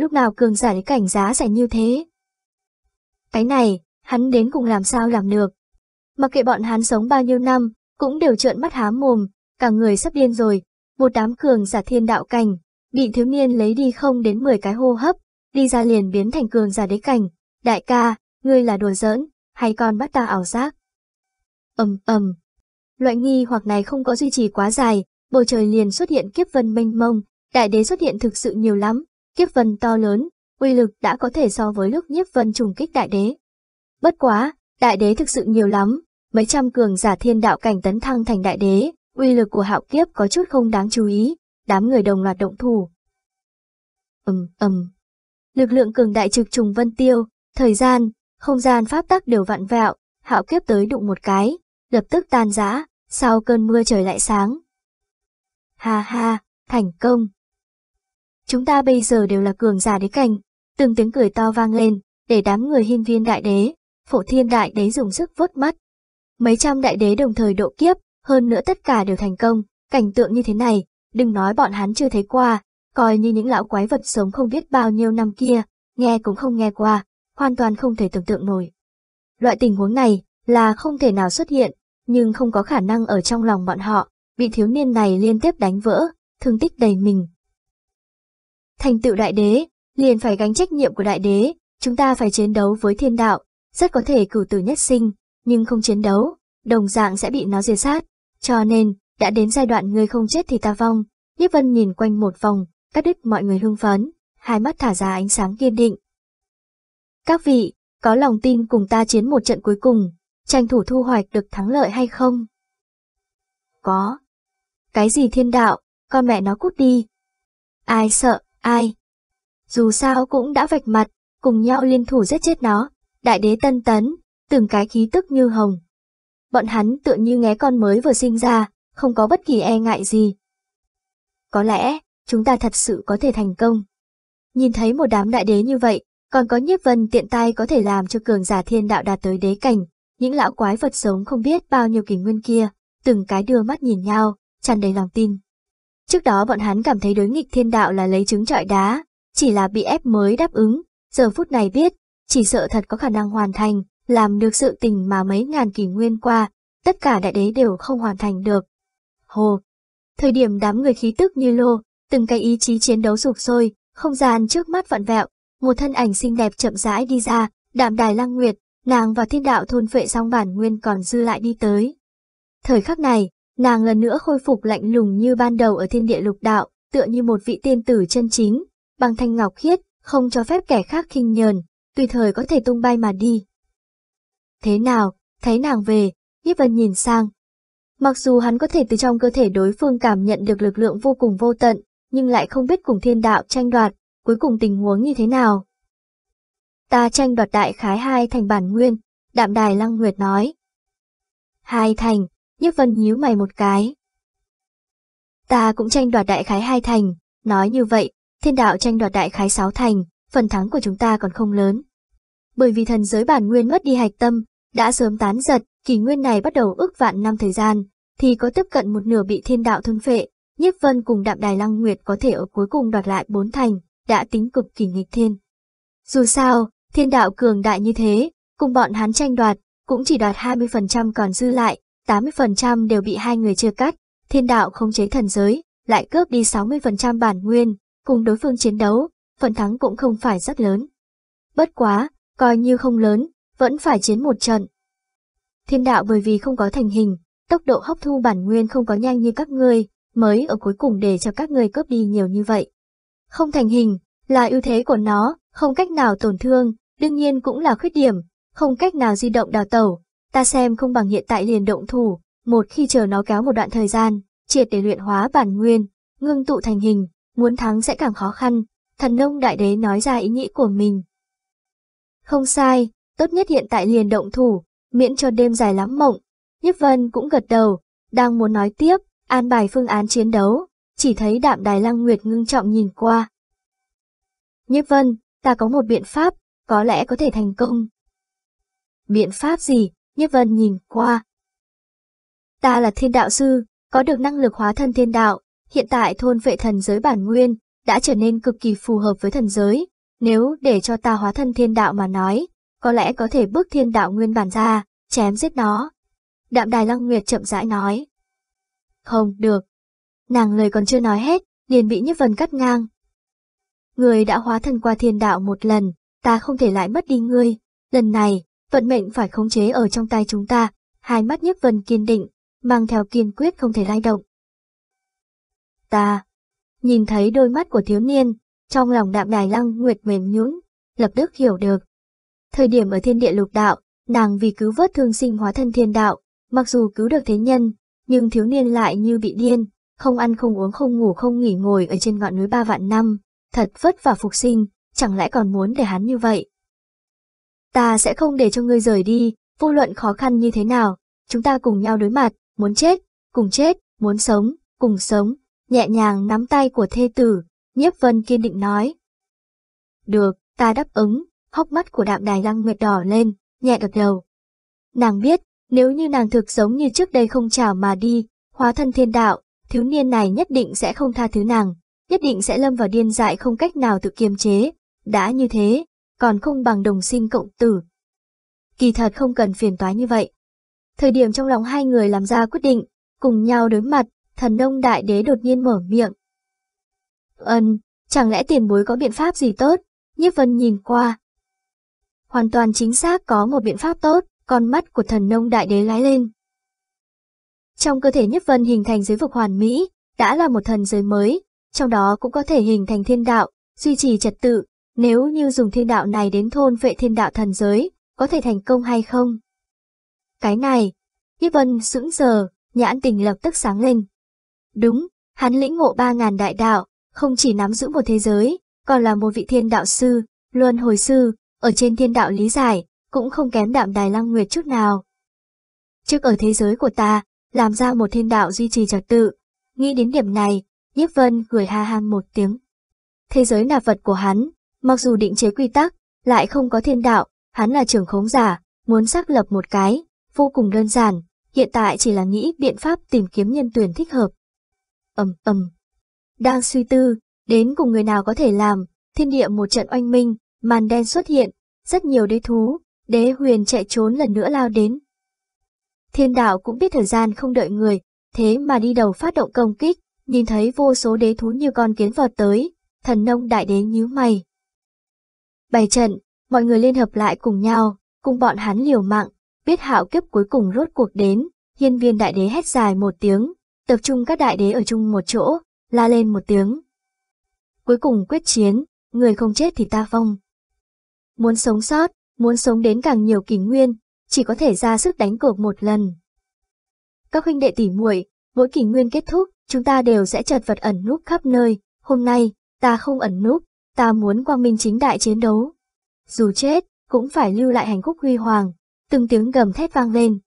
lúc nào cường giả đến cảnh giá rẻ như thế. Cái này, hắn đến cùng làm sao làm được. Mặc kệ bọn hắn sống bao nhiêu năm, cũng đều trợn mắt há mồm, cả người sắp điên rồi, một đám cường giả thiên đạo cảnh, bị thiếu niên lấy đi không đến 10 cái hô hấp, đi ra liền biến thành cường giả đế cảnh, đại ca, ngươi là đùa giỡn, hay còn bắt ta ảo giác. ầm ầm Loại nghi hoặc này không có duy trì quá dài, bầu trời liền xuất hiện kiếp vân mênh mông, đại đế xuất hiện thực sự nhiều lắm, Kiếp vân to lớn, uy lực đã có thể so với lúc nhiếp vân trùng kích đại đế. Bất quá, đại đế thực sự nhiều lắm, mấy trăm cường giả thiên đạo cảnh tấn thăng thành đại đế, uy lực của hạo kiếp có chút không đáng chú ý, đám người đồng loạt động thủ. Ầm um, ầm. Lực lượng cường đại trực trùng vân tiêu, thời gian, không gian pháp tắc đều vạn vẹo, hạo kiếp tới đụng một cái, lập tức tan rã, sau cơn mưa trời lại sáng. Ha ha, thành công chúng ta bây giờ đều là cường giả đế cảnh. Từng tiếng cười to vang lên, để đám người hiên viên đại đế, phổ thiên đại đế dùng sức vớt mắt. Mấy trăm đại đế đồng thời độ kiếp, hơn nữa tất cả đều thành công, cảnh tượng như thế này, đừng nói bọn hắn chưa thấy qua, coi như những lão quái vật sống không biết bao nhiêu năm kia, nghe cũng không nghe qua, hoàn toàn không thể tưởng tượng nổi. Loại tình huống này là không thể nào xuất hiện, nhưng không có khả năng ở trong lòng bọn họ, bị thiếu niên này liên tiếp đánh vỡ, thương tích đầy mình, thành tựu đại đế, liền phải gánh trách nhiệm của đại đế, chúng ta phải chiến đấu với thiên đạo, rất có thể cửu tử nhất sinh, nhưng không chiến đấu, đồng dạng sẽ bị nó diệt sát. Cho nên, đã đến giai đoạn người không chết thì ta vong, Nhiếp Vân nhìn quanh một vòng, cắt đứt mọi người hưng phấn, hai mắt thả ra ánh sáng kiên định. Các vị, có lòng tin cùng ta chiến một trận cuối cùng, tranh thủ thu hoạch được thắng lợi hay không? Có. Cái gì thiên đạo, con mẹ nó cút đi. Ai sợ, Ai? Dù sao cũng đã vạch mặt, cùng nhau liên thủ giết chết nó, đại đế tân tấn, từng cái khí tức như hồng. Bọn hắn tựa như nghe con mới vừa sinh ra, không có bất kỳ e ngại gì. Có lẽ, chúng ta thật sự có thể thành công. Nhìn thấy một đám đại đế như vậy, còn có nhiếp vân tiện tay có thể làm cho cường giả thiên đạo đạt tới đế cảnh, những lão quái vật sống không biết bao nhiêu kỷ nguyên kia, từng cái đưa mắt nhìn nhau, tràn đầy lòng tin. Trước đó bọn hắn cảm thấy đối nghịch thiên đạo là lấy trứng trọi đá, chỉ là bị ép mới đáp ứng, giờ phút này biết, chỉ sợ thật có khả năng hoàn thành, làm được sự tình mà mấy ngàn kỷ nguyên qua, tất cả đại đế đều không hoàn thành được. Hồ! Thời điểm đám người khí tức như lô, từng cái ý chí chiến đấu sụp sôi, không gian trước mắt vặn vẹo, một thân ảnh xinh đẹp chậm rãi đi ra, đạm đài lăng nguyệt, nàng và thiên đạo thôn phệ xong bản nguyên còn dư lại đi tới. Thời khắc này, Nàng lần nữa khôi phục lạnh lùng như ban đầu ở thiên địa lục đạo, tựa như một vị tiên tử chân chính, bằng thanh ngọc khiết, không cho phép kẻ khác khinh nhờn, tùy thời có thể tung bay mà đi. Thế nào, thấy nàng về, Nhiếp Vân nhìn sang. Mặc dù hắn có thể từ trong cơ thể đối phương cảm nhận được lực lượng vô cùng vô tận, nhưng lại không biết cùng thiên đạo tranh đoạt, cuối cùng tình huống như thế nào. Ta tranh đoạt đại khái hai thành bản nguyên, đạm đài lăng nguyệt nói. Hai thành, Nhức Vân nhíu mày một cái. Ta cũng tranh đoạt đại khái hai thành, nói như vậy, thiên đạo tranh đoạt đại khái sáu thành, phần thắng của chúng ta còn không lớn. Bởi vì thần giới bản nguyên mất đi hạch tâm, đã sớm tán giật, kỷ nguyên này bắt đầu ước vạn năm thời gian, thì có tiếp cận một nửa bị thiên đạo thôn phệ, Nhiếp Vân cùng Đạm Đài Lăng Nguyệt có thể ở cuối cùng đoạt lại bốn thành, đã tính cực kỳ nghịch thiên. Dù sao, thiên đạo cường đại như thế, cùng bọn hắn tranh đoạt, cũng chỉ đoạt 20% còn dư lại, 80% đều bị hai người chia cắt, thiên đạo không chế thần giới, lại cướp đi 60% bản nguyên, cùng đối phương chiến đấu, phần thắng cũng không phải rất lớn. Bất quá, coi như không lớn, vẫn phải chiến một trận. Thiên đạo bởi vì không có thành hình, tốc độ hấp thu bản nguyên không có nhanh như các người mới ở cuối cùng để cho các người cướp đi nhiều như vậy. Không thành hình, là ưu thế của nó, không cách nào tổn thương, đương nhiên cũng là khuyết điểm, không cách nào di động đào tẩu, ta xem không bằng hiện tại liền động thủ, một khi chờ nó kéo một đoạn thời gian, triệt để luyện hóa bản nguyên, ngưng tụ thành hình, muốn thắng sẽ càng khó khăn, thần nông đại đế nói ra ý nghĩ của mình. Không sai, tốt nhất hiện tại liền động thủ, miễn cho đêm dài lắm mộng. Nhếp Vân cũng gật đầu, đang muốn nói tiếp, an bài phương án chiến đấu, chỉ thấy đạm đài lăng nguyệt ngưng trọng nhìn qua. Nhếp Vân, ta có một biện pháp, có lẽ có thể thành công. Biện pháp gì? nhất Vân nhìn qua. Ta là thiên đạo sư, có được năng lực hóa thân thiên đạo, hiện tại thôn vệ thần giới bản nguyên, đã trở nên cực kỳ phù hợp với thần giới. Nếu để cho ta hóa thân thiên đạo mà nói, có lẽ có thể bước thiên đạo nguyên bản ra, chém giết nó. Đạm đài lăng nguyệt chậm rãi nói. Không, được. Nàng lời còn chưa nói hết, liền bị nhất Vân cắt ngang. Người đã hóa thân qua thiên đạo một lần, ta không thể lại mất đi ngươi. Lần này, Vận mệnh phải khống chế ở trong tay chúng ta, hai mắt nhiếp vân kiên định, mang theo kiên quyết không thể lay động. Ta, nhìn thấy đôi mắt của thiếu niên, trong lòng đạm đài lăng nguyệt mềm nhũn, lập tức hiểu được. Thời điểm ở thiên địa lục đạo, nàng vì cứu vớt thương sinh hóa thân thiên đạo, mặc dù cứu được thế nhân, nhưng thiếu niên lại như bị điên, không ăn không uống không ngủ không nghỉ ngồi ở trên ngọn núi ba vạn năm, thật vất vả phục sinh, chẳng lẽ còn muốn để hắn như vậy. Ta sẽ không để cho ngươi rời đi, vô luận khó khăn như thế nào, chúng ta cùng nhau đối mặt, muốn chết, cùng chết, muốn sống, cùng sống, nhẹ nhàng nắm tay của thê tử, nhiếp vân kiên định nói. Được, ta đáp ứng, hốc mắt của đạm đài lăng nguyệt đỏ lên, nhẹ gật đầu. Nàng biết, nếu như nàng thực giống như trước đây không chào mà đi, hóa thân thiên đạo, thiếu niên này nhất định sẽ không tha thứ nàng, nhất định sẽ lâm vào điên dại không cách nào tự kiềm chế. Đã như thế, còn không bằng đồng sinh cộng tử. Kỳ thật không cần phiền toái như vậy. Thời điểm trong lòng hai người làm ra quyết định, cùng nhau đối mặt, thần nông đại đế đột nhiên mở miệng. Ân, chẳng lẽ tiền bối có biện pháp gì tốt? Nhiếp vân nhìn qua. Hoàn toàn chính xác có một biện pháp tốt, con mắt của thần nông đại đế lái lên. Trong cơ thể Nhất Vân hình thành giới vực hoàn mỹ, đã là một thần giới mới, trong đó cũng có thể hình thành thiên đạo, duy trì trật tự, nếu như dùng thiên đạo này đến thôn vệ thiên đạo thần giới, có thể thành công hay không? Cái này, nhất Vân sững sờ nhãn tình lập tức sáng lên. Đúng, hắn lĩnh ngộ ba ngàn đại đạo, không chỉ nắm giữ một thế giới, còn là một vị thiên đạo sư, luân hồi sư, ở trên thiên đạo lý giải, cũng không kém đạm đài lăng nguyệt chút nào. Trước ở thế giới của ta, làm ra một thiên đạo duy trì trật tự, nghĩ đến điểm này, nhất Vân cười ha ha một tiếng. Thế giới là vật của hắn, Mặc dù định chế quy tắc, lại không có thiên đạo, hắn là trưởng khống giả, muốn xác lập một cái, vô cùng đơn giản, hiện tại chỉ là nghĩ biện pháp tìm kiếm nhân tuyển thích hợp. ầm ầm Đang suy tư, đến cùng người nào có thể làm, thiên địa một trận oanh minh, màn đen xuất hiện, rất nhiều đế thú, đế huyền chạy trốn lần nữa lao đến. Thiên đạo cũng biết thời gian không đợi người, thế mà đi đầu phát động công kích, nhìn thấy vô số đế thú như con kiến vọt tới, thần nông đại đế nhíu mày, Bày trận, mọi người liên hợp lại cùng nhau, cùng bọn hắn liều mạng, biết hạo kiếp cuối cùng rốt cuộc đến, hiên viên đại đế hét dài một tiếng, tập trung các đại đế ở chung một chỗ, la lên một tiếng. Cuối cùng quyết chiến, người không chết thì ta phong. Muốn sống sót, muốn sống đến càng nhiều kỷ nguyên, chỉ có thể ra sức đánh cược một lần. Các huynh đệ tỉ muội, mỗi kỷ nguyên kết thúc, chúng ta đều sẽ chật vật ẩn núp khắp nơi, hôm nay, ta không ẩn núp, ta muốn quang minh chính đại chiến đấu. Dù chết, cũng phải lưu lại hành khúc huy hoàng, từng tiếng gầm thét vang lên.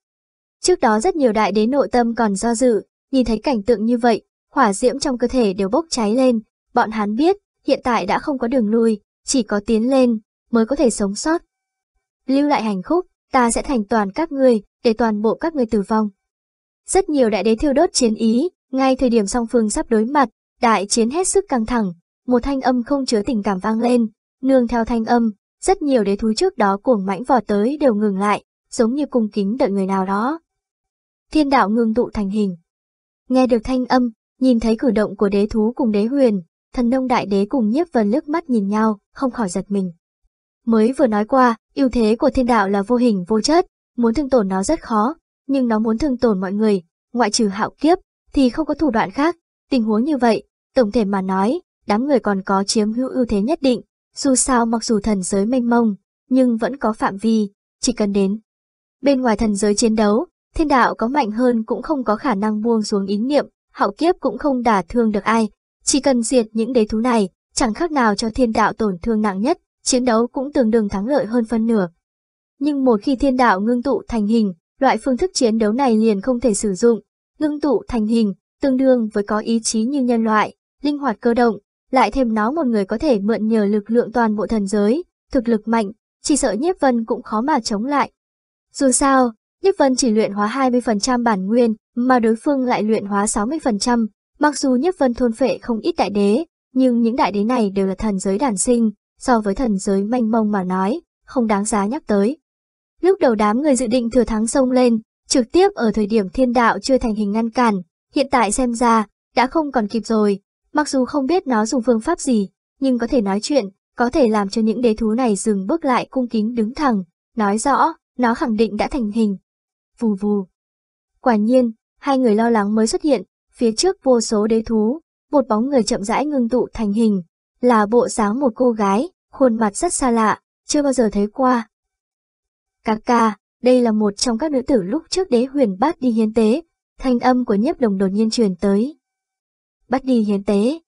Trước đó rất nhiều đại đế nội tâm còn do dự, nhìn thấy cảnh tượng như vậy, hỏa diễm trong cơ thể đều bốc cháy lên, bọn hắn biết, hiện tại đã không có đường lui, chỉ có tiến lên, mới có thể sống sót. Lưu lại hành khúc, ta sẽ thành toàn các ngươi, để toàn bộ các ngươi tử vong. Rất nhiều đại đế thiêu đốt chiến ý, ngay thời điểm song phương sắp đối mặt, đại chiến hết sức căng thẳng, một thanh âm không chứa tình cảm vang lên, nương theo thanh âm, rất nhiều đế thú trước đó cuồng mãnh vò tới đều ngừng lại, giống như cung kính đợi người nào đó. Thiên đạo ngưng tụ thành hình. Nghe được thanh âm, nhìn thấy cử động của đế thú cùng đế huyền, thần nông đại đế cùng nhiếp vân lướt mắt nhìn nhau, không khỏi giật mình. Mới vừa nói qua, ưu thế của thiên đạo là vô hình vô chất, muốn thương tổn nó rất khó, nhưng nó muốn thương tổn mọi người, ngoại trừ hạo kiếp, thì không có thủ đoạn khác. Tình huống như vậy, tổng thể mà nói, đám người còn có chiếm hữu ưu thế nhất định, dù sao mặc dù thần giới mênh mông, nhưng vẫn có phạm vi, chỉ cần đến. Bên ngoài thần giới chiến đấu, thiên đạo có mạnh hơn cũng không có khả năng buông xuống ý niệm, hậu kiếp cũng không đả thương được ai, chỉ cần diệt những đế thú này, chẳng khác nào cho thiên đạo tổn thương nặng nhất, chiến đấu cũng tương đương thắng lợi hơn phân nửa. Nhưng một khi thiên đạo ngưng tụ thành hình, loại phương thức chiến đấu này liền không thể sử dụng, ngưng tụ thành hình, tương đương với có ý chí như nhân loại, linh hoạt cơ động, lại thêm nó một người có thể mượn nhờ lực lượng toàn bộ thần giới, thực lực mạnh, chỉ sợ Nhiếp Vân cũng khó mà chống lại. Dù sao, Nhiếp Vân chỉ luyện hóa 20% bản nguyên, mà đối phương lại luyện hóa 60%, mặc dù Nhiếp Vân thôn phệ không ít đại đế, nhưng những đại đế này đều là thần giới đàn sinh, so với thần giới manh mông mà nói, không đáng giá nhắc tới. Lúc đầu đám người dự định thừa thắng sông lên, trực tiếp ở thời điểm thiên đạo chưa thành hình ngăn cản, hiện tại xem ra, đã không còn kịp rồi, Mặc dù không biết nó dùng phương pháp gì, nhưng có thể nói chuyện, có thể làm cho những đế thú này dừng bước lại cung kính đứng thẳng, nói rõ, nó khẳng định đã thành hình. Vù vù. Quả nhiên, hai người lo lắng mới xuất hiện, phía trước vô số đế thú, một bóng người chậm rãi ngưng tụ thành hình, là bộ dáng một cô gái, khuôn mặt rất xa lạ, chưa bao giờ thấy qua. Cà ca, đây là một trong các nữ tử lúc trước đế huyền bát đi hiến tế, thanh âm của nhếp đồng đột nhiên truyền tới bắt đi hiến tế.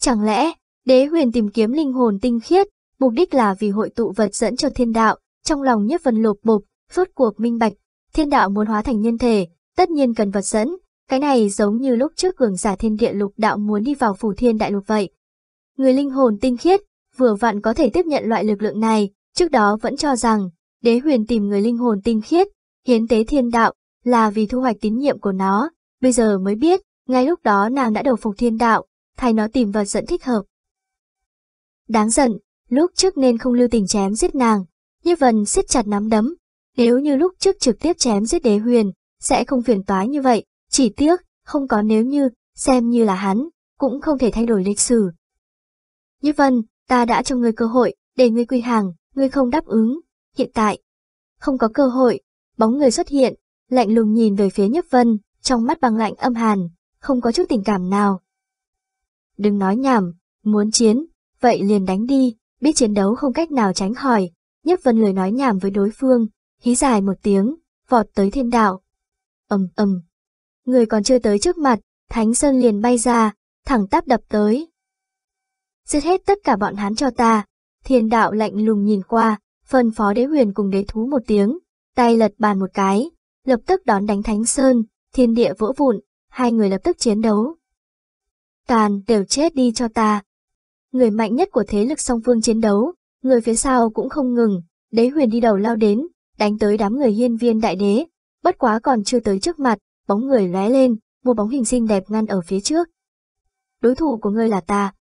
Chẳng lẽ, đế huyền tìm kiếm linh hồn tinh khiết, mục đích là vì hội tụ vật dẫn cho thiên đạo, trong lòng nhất phần lột bục rốt cuộc minh bạch, thiên đạo muốn hóa thành nhân thể, tất nhiên cần vật dẫn, cái này giống như lúc trước cường giả thiên địa lục đạo muốn đi vào phủ thiên đại lục vậy. Người linh hồn tinh khiết, vừa vặn có thể tiếp nhận loại lực lượng này, trước đó vẫn cho rằng, đế huyền tìm người linh hồn tinh khiết, hiến tế thiên đạo, là vì thu hoạch tín nhiệm của nó, bây giờ mới biết, ngay lúc đó nàng đã đầu phục thiên đạo, thay nó tìm vật dẫn thích hợp. Đáng giận, lúc trước nên không lưu tình chém giết nàng, như vần siết chặt nắm đấm. Nếu như lúc trước trực tiếp chém giết đế huyền, sẽ không phiền toái như vậy, chỉ tiếc, không có nếu như, xem như là hắn, cũng không thể thay đổi lịch sử. Như vân, ta đã cho ngươi cơ hội, để ngươi quy hàng, ngươi không đáp ứng, hiện tại. Không có cơ hội, bóng người xuất hiện, lạnh lùng nhìn về phía Nhất Vân, trong mắt băng lạnh âm hàn, không có chút tình cảm nào. Đừng nói nhảm, muốn chiến, vậy liền đánh đi, biết chiến đấu không cách nào tránh khỏi, Nhất Vân lời nói nhảm với đối phương, hí dài một tiếng, vọt tới thiên đạo. ầm um, ầm, người còn chưa tới trước mặt, Thánh Sơn liền bay ra, thẳng tắp đập tới. Giết hết tất cả bọn hắn cho ta, thiên đạo lạnh lùng nhìn qua, phân phó đế huyền cùng đế thú một tiếng, tay lật bàn một cái, lập tức đón đánh Thánh Sơn, thiên địa vỗ vụn, hai người lập tức chiến đấu. Toàn đều chết đi cho ta. Người mạnh nhất của thế lực song phương chiến đấu, người phía sau cũng không ngừng, đế huyền đi đầu lao đến, đánh tới đám người hiên viên đại đế, bất quá còn chưa tới trước mặt, bóng người lóe lên, một bóng hình xinh đẹp ngăn ở phía trước. Đối thủ của ngươi là ta.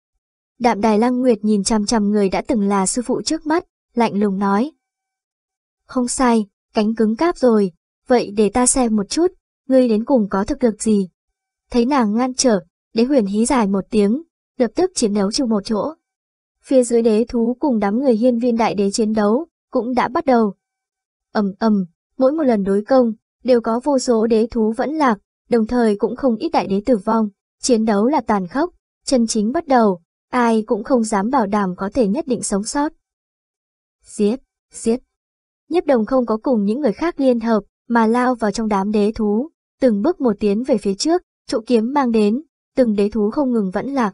Đạm Đài Lăng Nguyệt nhìn chằm chằm người đã từng là sư phụ trước mắt, lạnh lùng nói. Không sai, cánh cứng cáp rồi, vậy để ta xem một chút, ngươi đến cùng có thực lực gì thấy nàng ngăn trở, đế huyền hí dài một tiếng, lập tức chiến đấu chung một chỗ. Phía dưới đế thú cùng đám người hiên viên đại đế chiến đấu, cũng đã bắt đầu. ầm ầm, mỗi một lần đối công, đều có vô số đế thú vẫn lạc, đồng thời cũng không ít đại đế tử vong, chiến đấu là tàn khốc, chân chính bắt đầu, ai cũng không dám bảo đảm có thể nhất định sống sót. Giết, giết. Nhiếp đồng không có cùng những người khác liên hợp, mà lao vào trong đám đế thú, từng bước một tiến về phía trước, trụ kiếm mang đến, từng đế thú không ngừng vẫn lạc.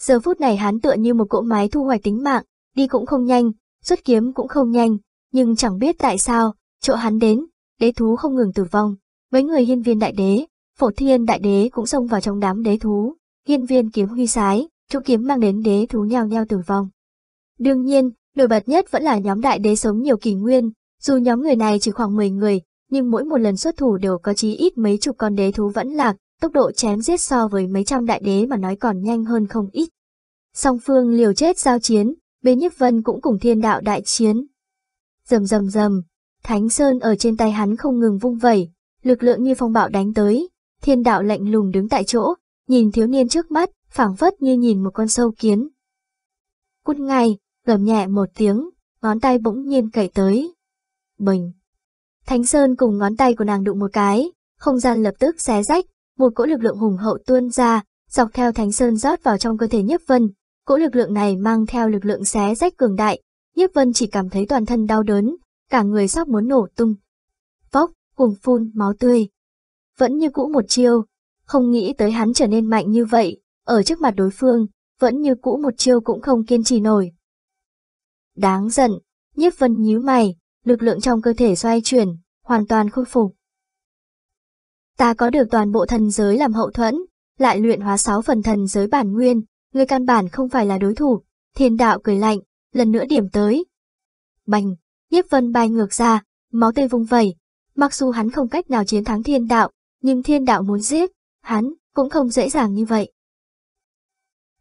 Giờ phút này hắn tựa như một cỗ máy thu hoạch tính mạng, đi cũng không nhanh, xuất kiếm cũng không nhanh, nhưng chẳng biết tại sao, chỗ hắn đến, đế thú không ngừng tử vong. Mấy người hiên viên đại đế, phổ thiên đại đế cũng xông vào trong đám đế thú, hiên viên kiếm huy sái, trụ kiếm mang đến đế thú nhao nhao tử vong. Đương nhiên, nổi bật nhất vẫn là nhóm đại đế sống nhiều kỷ nguyên, dù nhóm người này chỉ khoảng 10 người, nhưng mỗi một lần xuất thủ đều có chí ít mấy chục con đế thú vẫn lạc, tốc độ chém giết so với mấy trăm đại đế mà nói còn nhanh hơn không ít. Song phương liều chết giao chiến, bên nhất Vân cũng cùng thiên đạo đại chiến. Rầm rầm rầm, Thánh Sơn ở trên tay hắn không ngừng vung vẩy, lực lượng như phong bạo đánh tới, thiên đạo lạnh lùng đứng tại chỗ, nhìn thiếu niên trước mắt, phảng phất như nhìn một con sâu kiến. Cút ngay, gầm nhẹ một tiếng, ngón tay bỗng nhiên cậy tới. Bình! Thánh Sơn cùng ngón tay của nàng đụng một cái, không gian lập tức xé rách, một cỗ lực lượng hùng hậu tuôn ra, dọc theo Thánh Sơn rót vào trong cơ thể Nhiếp Vân. Cỗ lực lượng này mang theo lực lượng xé rách cường đại, Nhiếp Vân chỉ cảm thấy toàn thân đau đớn, cả người sắp muốn nổ tung. Vóc, cuồng phun, máu tươi. Vẫn như cũ một chiêu, không nghĩ tới hắn trở nên mạnh như vậy, ở trước mặt đối phương, vẫn như cũ một chiêu cũng không kiên trì nổi. Đáng giận, Nhiếp Vân nhíu mày, lực lượng trong cơ thể xoay chuyển, hoàn toàn khôi phục. Ta có được toàn bộ thần giới làm hậu thuẫn, lại luyện hóa sáu phần thần giới bản nguyên, người căn bản không phải là đối thủ. Thiên đạo cười lạnh, lần nữa điểm tới. Bành, Nhiếp Vân bay ngược ra, máu tươi vung vẩy. Mặc dù hắn không cách nào chiến thắng thiên đạo, nhưng thiên đạo muốn giết, hắn cũng không dễ dàng như vậy.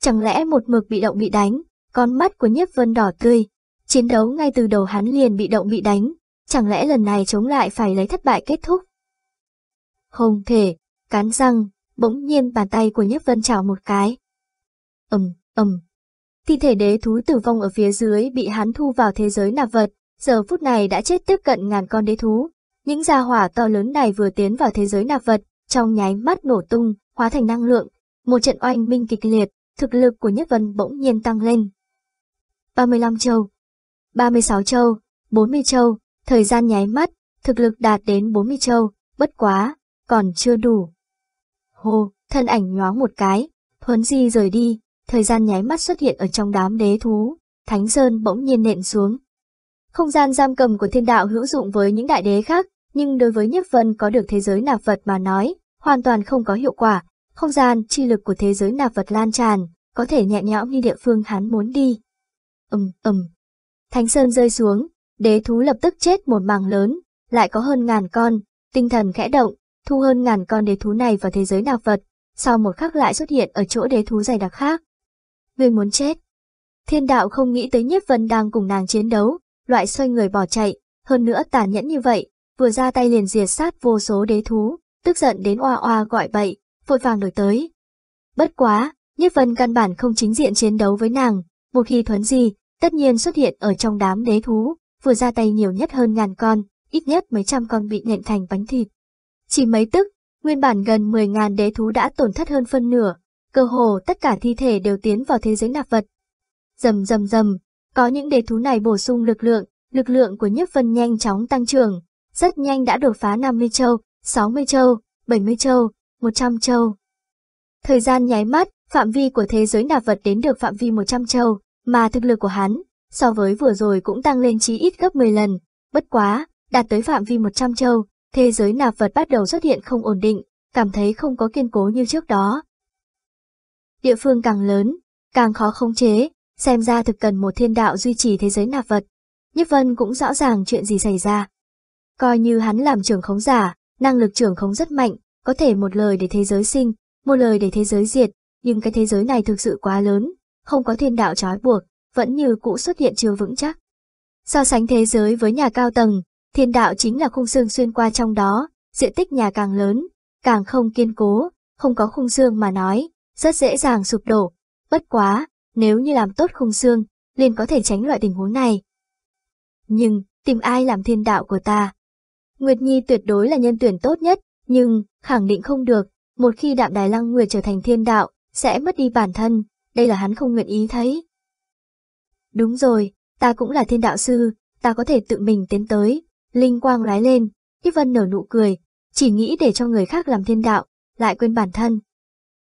Chẳng lẽ một mực bị động bị đánh, con mắt của Nhiếp Vân đỏ tươi. Chiến đấu ngay từ đầu hắn liền bị động bị đánh, chẳng lẽ lần này chống lại phải lấy thất bại kết thúc. Không thể, cắn răng, bỗng nhiên bàn tay của Nhất Vân chảo một cái. ầm um, ầm Thi thể đế thú tử vong ở phía dưới bị hắn thu vào thế giới nạp vật, giờ phút này đã chết tiếp cận ngàn con đế thú. Những gia hỏa to lớn này vừa tiến vào thế giới nạp vật, trong nháy mắt nổ tung, hóa thành năng lượng. Một trận oanh minh kịch liệt, thực lực của Nhất Vân bỗng nhiên tăng lên. 35 châu, 36 châu, 40 châu, thời gian nháy mắt, thực lực đạt đến 40 châu, bất quá, còn chưa đủ. Hô, thân ảnh nhoáng một cái, thuấn di rời đi, thời gian nháy mắt xuất hiện ở trong đám đế thú, Thánh Sơn bỗng nhiên nện xuống. Không gian giam cầm của thiên đạo hữu dụng với những đại đế khác, nhưng đối với Nhiếp Vân có được thế giới nạp vật mà nói, hoàn toàn không có hiệu quả, không gian chi lực của thế giới nạp vật lan tràn, có thể nhẹ nhõm đi địa phương hắn muốn đi. Ừm, um, ừm. Thánh Sơn rơi xuống, đế thú lập tức chết một mảng lớn, lại có hơn ngàn con, tinh thần khẽ động, thu hơn ngàn con đế thú này vào thế giới nạp vật, sau một khắc lại xuất hiện ở chỗ đế thú dày đặc khác. Người muốn chết. Thiên đạo không nghĩ tới nhiếp vân đang cùng nàng chiến đấu, loại xoay người bỏ chạy, hơn nữa tàn nhẫn như vậy, vừa ra tay liền diệt sát vô số đế thú, tức giận đến oa oa gọi bậy, vội vàng đổi tới. Bất quá, nhiếp vân căn bản không chính diện chiến đấu với nàng, một khi thuấn gì, tất nhiên xuất hiện ở trong đám đế thú, vừa ra tay nhiều nhất hơn ngàn con, ít nhất mấy trăm con bị nện thành bánh thịt. Chỉ mấy tức, nguyên bản gần 10.000 đế thú đã tổn thất hơn phân nửa, cơ hồ tất cả thi thể đều tiến vào thế giới nạp vật. Dầm dầm dầm, có những đế thú này bổ sung lực lượng, lực lượng của nhiếp phân nhanh chóng tăng trưởng, rất nhanh đã đột phá 50 châu, 60 châu, 70 châu, 100 châu. Thời gian nháy mắt, phạm vi của thế giới nạp vật đến được phạm vi 100 châu, mà thực lực của hắn, so với vừa rồi cũng tăng lên chí ít gấp 10 lần, bất quá, đạt tới phạm vi 100 châu, thế giới nạp vật bắt đầu xuất hiện không ổn định, cảm thấy không có kiên cố như trước đó. Địa phương càng lớn, càng khó khống chế, xem ra thực cần một thiên đạo duy trì thế giới nạp vật. Nhất Vân cũng rõ ràng chuyện gì xảy ra. Coi như hắn làm trưởng khống giả, năng lực trưởng khống rất mạnh, có thể một lời để thế giới sinh, một lời để thế giới diệt, nhưng cái thế giới này thực sự quá lớn, không có thiên đạo trói buộc, vẫn như cũ xuất hiện chưa vững chắc. So sánh thế giới với nhà cao tầng, Thiên đạo chính là khung xương xuyên qua trong đó, diện tích nhà càng lớn, càng không kiên cố, không có khung xương mà nói, rất dễ dàng sụp đổ. Bất quá, nếu như làm tốt khung xương, liền có thể tránh loại tình huống này. Nhưng, tìm ai làm thiên đạo của ta? Nguyệt Nhi tuyệt đối là nhân tuyển tốt nhất, nhưng, khẳng định không được, một khi đạm đài lăng nguyệt trở thành thiên đạo, sẽ mất đi bản thân, đây là hắn không nguyện ý thấy. Đúng rồi, ta cũng là thiên đạo sư, ta có thể tự mình tiến tới, Linh quang lái lên, Ít Vân nở nụ cười, chỉ nghĩ để cho người khác làm thiên đạo, lại quên bản thân.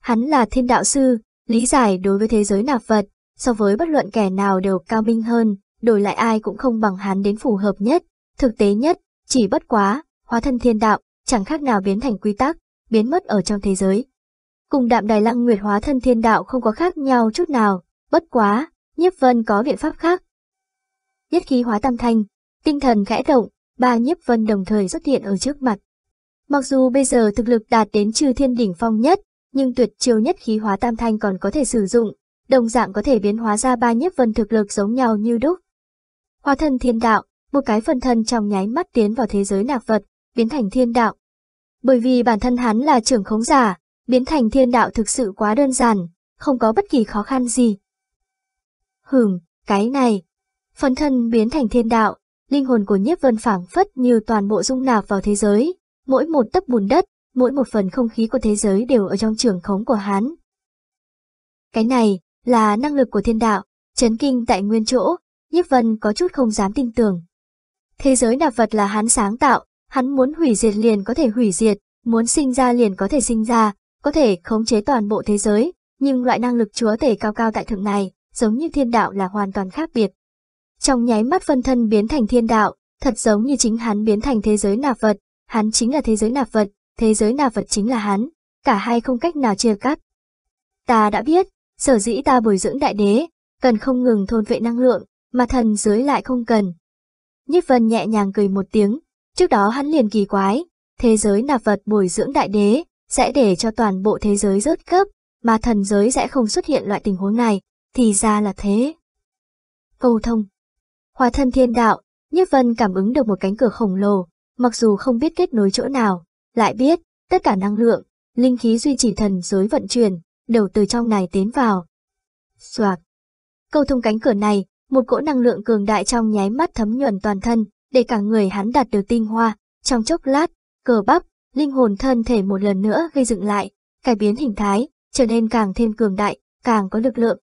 Hắn là thiên đạo sư, lý giải đối với thế giới nạp vật, so với bất luận kẻ nào đều cao minh hơn, đổi lại ai cũng không bằng hắn đến phù hợp nhất, thực tế nhất, chỉ bất quá, hóa thân thiên đạo, chẳng khác nào biến thành quy tắc, biến mất ở trong thế giới. Cùng đạm đài lăng nguyệt hóa thân thiên đạo không có khác nhau chút nào, bất quá, nhiếp vân có biện pháp khác. Nhất khí hóa tam thanh, tinh thần khẽ động, ba nhiếp vân đồng thời xuất hiện ở trước mặt. Mặc dù bây giờ thực lực đạt đến trừ thiên đỉnh phong nhất, nhưng tuyệt chiêu nhất khí hóa tam thanh còn có thể sử dụng, đồng dạng có thể biến hóa ra ba nhiếp vân thực lực giống nhau như đúc. Hóa thân thiên đạo, một cái phần thân trong nháy mắt tiến vào thế giới nạc vật, biến thành thiên đạo. Bởi vì bản thân hắn là trưởng khống giả, biến thành thiên đạo thực sự quá đơn giản, không có bất kỳ khó khăn gì. Hửm, cái này, phần thân biến thành thiên đạo, linh hồn của nhiếp vân phảng phất như toàn bộ dung nạp vào thế giới, mỗi một tấc bùn đất, mỗi một phần không khí của thế giới đều ở trong trường khống của hắn. Cái này là năng lực của thiên đạo, chấn kinh tại nguyên chỗ, nhiếp vân có chút không dám tin tưởng. Thế giới nạp vật là hắn sáng tạo, hắn muốn hủy diệt liền có thể hủy diệt, muốn sinh ra liền có thể sinh ra, có thể khống chế toàn bộ thế giới, nhưng loại năng lực chúa tể cao cao tại thượng này, giống như thiên đạo là hoàn toàn khác biệt. Trong nháy mắt phân thân biến thành thiên đạo, thật giống như chính hắn biến thành thế giới nạp vật, hắn chính là thế giới nạp vật, thế giới nạp vật chính là hắn, cả hai không cách nào chia cắt. Ta đã biết, sở dĩ ta bồi dưỡng đại đế, cần không ngừng thôn vệ năng lượng, mà thần giới lại không cần. Nhiếp vân nhẹ nhàng cười một tiếng, trước đó hắn liền kỳ quái, thế giới nạp vật bồi dưỡng đại đế, sẽ để cho toàn bộ thế giới rớt cấp, mà thần giới sẽ không xuất hiện loại tình huống này, thì ra là thế. Câu thông Hóa thân thiên đạo, Nhất Vân cảm ứng được một cánh cửa khổng lồ, mặc dù không biết kết nối chỗ nào, lại biết tất cả năng lượng, linh khí duy trì thần giới vận chuyển, đều từ trong này tiến vào. Xoạc, Câu thông cánh cửa này, một cỗ năng lượng cường đại trong nháy mắt thấm nhuần toàn thân, để cả người hắn đạt được tinh hoa, trong chốc lát, cờ bắp, linh hồn thân thể một lần nữa gây dựng lại, cải biến hình thái, trở nên càng thêm cường đại, càng có lực lượng.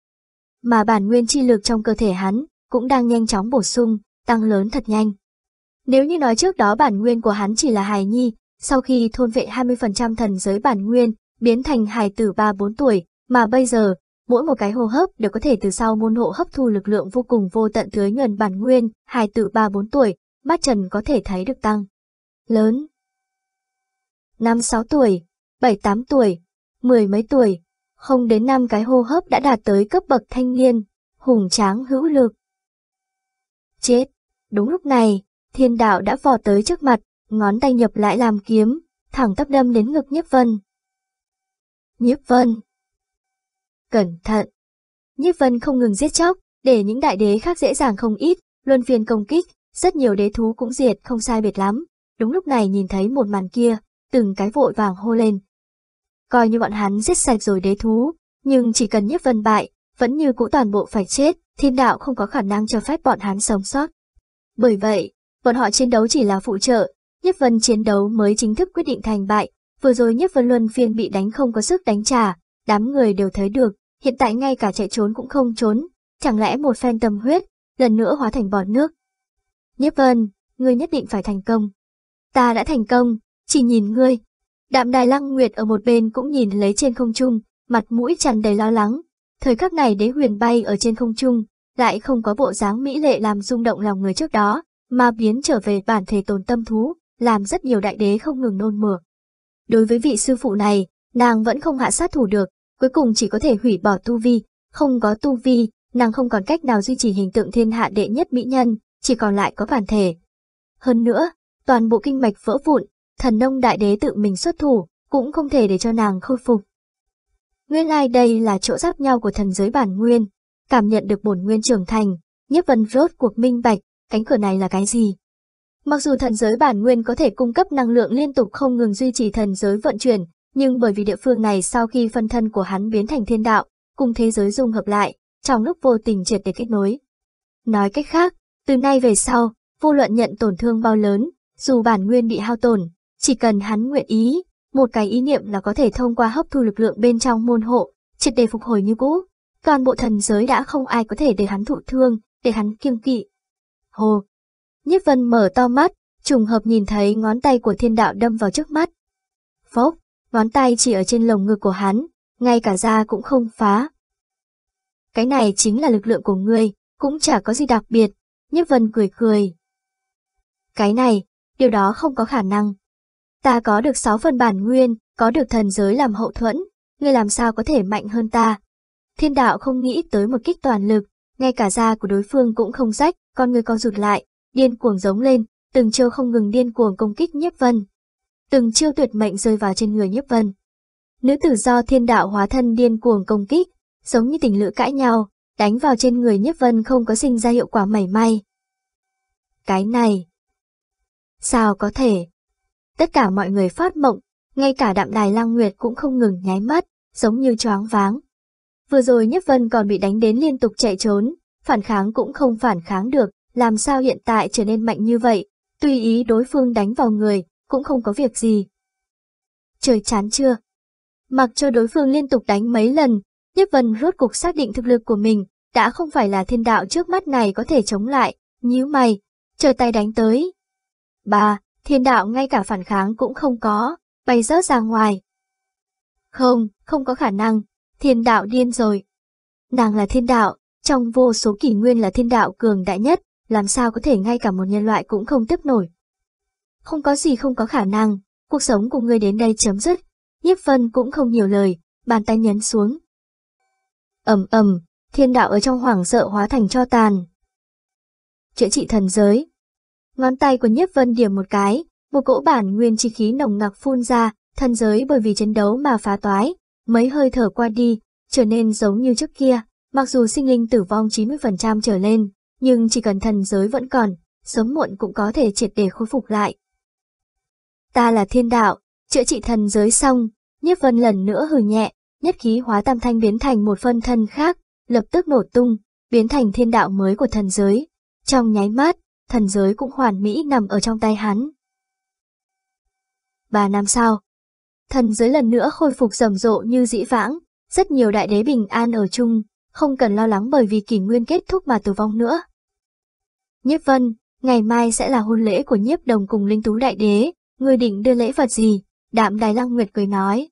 Mà bản nguyên chi lực trong cơ thể hắn cũng đang nhanh chóng bổ sung, tăng lớn thật nhanh. Nếu như nói trước đó bản nguyên của hắn chỉ là hài nhi, sau khi thôn vệ 20% thần giới bản nguyên, biến thành hài tử 3-4 tuổi, mà bây giờ, mỗi một cái hô hấp đều có thể từ sau môn hộ hấp thu lực lượng vô cùng vô tận tưới nhuần bản nguyên, hài tử 3-4 tuổi, mắt trần có thể thấy được tăng. Lớn 5-6 tuổi, 7-8 tuổi, mười mấy tuổi, không đến năm cái hô hấp đã đạt tới cấp bậc thanh niên, hùng tráng hữu lực. Chết! Đúng lúc này, thiên đạo đã vò tới trước mặt, ngón tay nhập lại làm kiếm, thẳng tắp đâm đến ngực nhiếp vân. Nhiếp vân! Cẩn thận! Nhiếp vân không ngừng giết chóc, để những đại đế khác dễ dàng không ít, luân phiên công kích, rất nhiều đế thú cũng diệt không sai biệt lắm. Đúng lúc này nhìn thấy một màn kia, từng cái vội vàng hô lên. Coi như bọn hắn giết sạch rồi đế thú, nhưng chỉ cần nhiếp vân bại, vẫn như cũ toàn bộ phải chết, thiên đạo không có khả năng cho phép bọn hắn sống sót. Bởi vậy, bọn họ chiến đấu chỉ là phụ trợ, Nhất Vân chiến đấu mới chính thức quyết định thành bại, vừa rồi Nhất Vân Luân phiên bị đánh không có sức đánh trả, đám người đều thấy được, hiện tại ngay cả chạy trốn cũng không trốn, chẳng lẽ một phen tâm huyết, lần nữa hóa thành bọt nước. Nhất Vân, ngươi nhất định phải thành công. Ta đã thành công, chỉ nhìn ngươi. Đạm Đài Lăng Nguyệt ở một bên cũng nhìn lấy trên không trung, mặt mũi tràn đầy lo lắng, Thời khắc này đế huyền bay ở trên không trung, lại không có bộ dáng mỹ lệ làm rung động lòng người trước đó, mà biến trở về bản thể tồn tâm thú, làm rất nhiều đại đế không ngừng nôn mửa. Đối với vị sư phụ này, nàng vẫn không hạ sát thủ được, cuối cùng chỉ có thể hủy bỏ tu vi, không có tu vi, nàng không còn cách nào duy trì hình tượng thiên hạ đệ nhất mỹ nhân, chỉ còn lại có bản thể. Hơn nữa, toàn bộ kinh mạch vỡ vụn, thần nông đại đế tự mình xuất thủ, cũng không thể để cho nàng khôi phục. Nguyên lai like đây là chỗ giáp nhau của thần giới bản nguyên, cảm nhận được bổn nguyên trưởng thành, nhiếp vân rốt cuộc minh bạch, cánh cửa này là cái gì. Mặc dù thần giới bản nguyên có thể cung cấp năng lượng liên tục không ngừng duy trì thần giới vận chuyển, nhưng bởi vì địa phương này sau khi phân thân của hắn biến thành thiên đạo, cùng thế giới dung hợp lại, trong lúc vô tình triệt để kết nối. Nói cách khác, từ nay về sau, vô luận nhận tổn thương bao lớn, dù bản nguyên bị hao tổn, chỉ cần hắn nguyện ý, một cái ý niệm là có thể thông qua hấp thu lực lượng bên trong môn hộ, triệt để phục hồi như cũ. Toàn bộ thần giới đã không ai có thể để hắn thụ thương, để hắn kiêng kỵ. Hồ! Nhất vân mở to mắt, trùng hợp nhìn thấy ngón tay của thiên đạo đâm vào trước mắt. Phốc, ngón tay chỉ ở trên lồng ngực của hắn, ngay cả da cũng không phá. Cái này chính là lực lượng của ngươi, cũng chả có gì đặc biệt, Nhất vân cười cười. Cái này, điều đó không có khả năng, Ta có được sáu phần bản nguyên, có được thần giới làm hậu thuẫn, ngươi làm sao có thể mạnh hơn ta. Thiên đạo không nghĩ tới một kích toàn lực, ngay cả da của đối phương cũng không rách, con người con rụt lại, điên cuồng giống lên, từng chiêu không ngừng điên cuồng công kích nhiếp vân. Từng chiêu tuyệt mệnh rơi vào trên người nhiếp vân. Nữ tử do thiên đạo hóa thân điên cuồng công kích, giống như tình lữ cãi nhau, đánh vào trên người nhiếp vân không có sinh ra hiệu quả mảy may. Cái này, sao có thể? Tất cả mọi người phát mộng, ngay cả đạm đài lang nguyệt cũng không ngừng nháy mắt, giống như choáng váng. Vừa rồi Nhất Vân còn bị đánh đến liên tục chạy trốn, phản kháng cũng không phản kháng được, làm sao hiện tại trở nên mạnh như vậy, tùy ý đối phương đánh vào người, cũng không có việc gì. Trời chán chưa? Mặc cho đối phương liên tục đánh mấy lần, Nhất Vân rốt cục xác định thực lực của mình, đã không phải là thiên đạo trước mắt này có thể chống lại, nhíu mày, chờ tay đánh tới. Ba, thiên đạo ngay cả phản kháng cũng không có, bay rớt ra ngoài. Không, không có khả năng, thiên đạo điên rồi. Nàng là thiên đạo, trong vô số kỷ nguyên là thiên đạo cường đại nhất, làm sao có thể ngay cả một nhân loại cũng không tiếp nổi. Không có gì không có khả năng, cuộc sống của ngươi đến đây chấm dứt, nhiếp vân cũng không nhiều lời, bàn tay nhấn xuống. ầm ầm, thiên đạo ở trong hoảng sợ hóa thành cho tàn. Chữa trị thần giới, Ngón tay của Nhất Vân điểm một cái, một cỗ bản nguyên chi khí nồng nặc phun ra, thân giới bởi vì chiến đấu mà phá toái, mấy hơi thở qua đi, trở nên giống như trước kia, mặc dù sinh linh tử vong 90% trở lên, nhưng chỉ cần thần giới vẫn còn, sớm muộn cũng có thể triệt để khôi phục lại. Ta là thiên đạo, chữa trị thần giới xong, Nhất Vân lần nữa hừ nhẹ, nhất khí hóa tam thanh biến thành một phân thân khác, lập tức nổ tung, biến thành thiên đạo mới của thần giới. Trong nháy mắt, thần giới cũng hoàn mỹ nằm ở trong tay hắn. Ba năm sau, thần giới lần nữa khôi phục rầm rộ như dĩ vãng, rất nhiều đại đế bình an ở chung, không cần lo lắng bởi vì kỷ nguyên kết thúc mà tử vong nữa. Nhiếp Vân, ngày mai sẽ là hôn lễ của nhiếp đồng cùng linh tú đại đế, người định đưa lễ vật gì? Đạm Đài Lăng Nguyệt cười nói.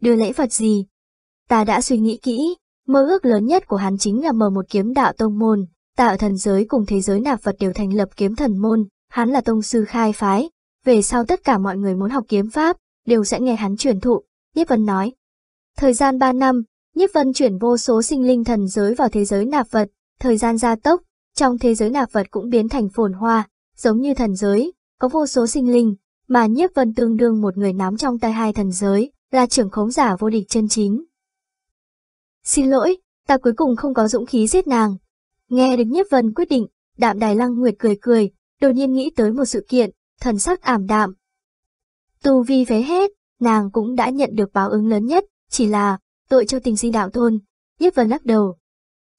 Đưa lễ vật gì? Ta đã suy nghĩ kỹ, mơ ước lớn nhất của hắn chính là mở một kiếm đạo tông môn, Tạo thần giới cùng thế giới nạp vật đều thành lập kiếm thần môn, hắn là tông sư khai phái. Về sau tất cả mọi người muốn học kiếm pháp, đều sẽ nghe hắn truyền thụ, Nhiếp Vân nói. Thời gian 3 năm, Nhiếp Vân chuyển vô số sinh linh thần giới vào thế giới nạp vật, thời gian gia tốc, trong thế giới nạp vật cũng biến thành phồn hoa, giống như thần giới, có vô số sinh linh, mà Nhiếp Vân tương đương một người nắm trong tay hai thần giới, là trưởng khống giả vô địch chân chính. Xin lỗi, ta cuối cùng không có dũng khí giết nàng, Nghe được Nhiếp Vân quyết định, đạm Đài Lăng Nguyệt cười cười, đột nhiên nghĩ tới một sự kiện, thần sắc ảm đạm. Tu vi phế hết, nàng cũng đã nhận được báo ứng lớn nhất, chỉ là tội cho tình sinh đạo thôn. Nhiếp Vân lắc đầu.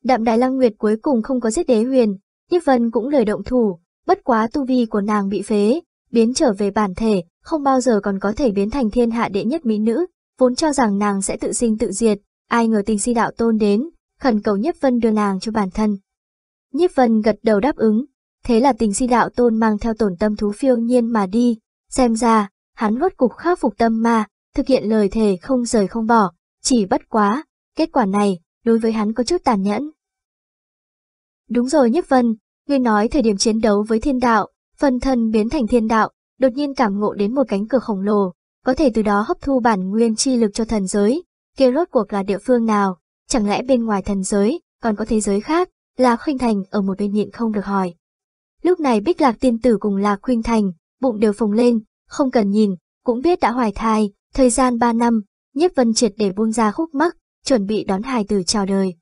Đạm Đài Lăng Nguyệt cuối cùng không có giết đế huyền, Nhiếp Vân cũng lời động thủ, bất quá tu vi của nàng bị phế, biến trở về bản thể, không bao giờ còn có thể biến thành thiên hạ đệ nhất mỹ nữ, vốn cho rằng nàng sẽ tự sinh tự diệt, ai ngờ tình si đạo tôn đến, khẩn cầu Nhiếp Vân đưa nàng cho bản thân. Nhiếp vân gật đầu đáp ứng, thế là tình si đạo tôn mang theo tổn tâm thú phiêu nhiên mà đi, xem ra, hắn rốt cục khắc phục tâm ma, thực hiện lời thề không rời không bỏ, chỉ bất quá, kết quả này, đối với hắn có chút tàn nhẫn. Đúng rồi Nhiếp Vân, ngươi nói thời điểm chiến đấu với thiên đạo, phân thân biến thành thiên đạo, đột nhiên cảm ngộ đến một cánh cửa khổng lồ, có thể từ đó hấp thu bản nguyên chi lực cho thần giới, kia rốt cuộc là địa phương nào, chẳng lẽ bên ngoài thần giới, còn có thế giới khác, Lạc Khuynh Thành ở một bên nhịn không được hỏi. Lúc này Bích Lạc tiên tử cùng Lạc Khuynh Thành, bụng đều phồng lên, không cần nhìn, cũng biết đã hoài thai, thời gian 3 năm, nhiếp vân triệt để buông ra khúc mắc, chuẩn bị đón hài tử chào đời.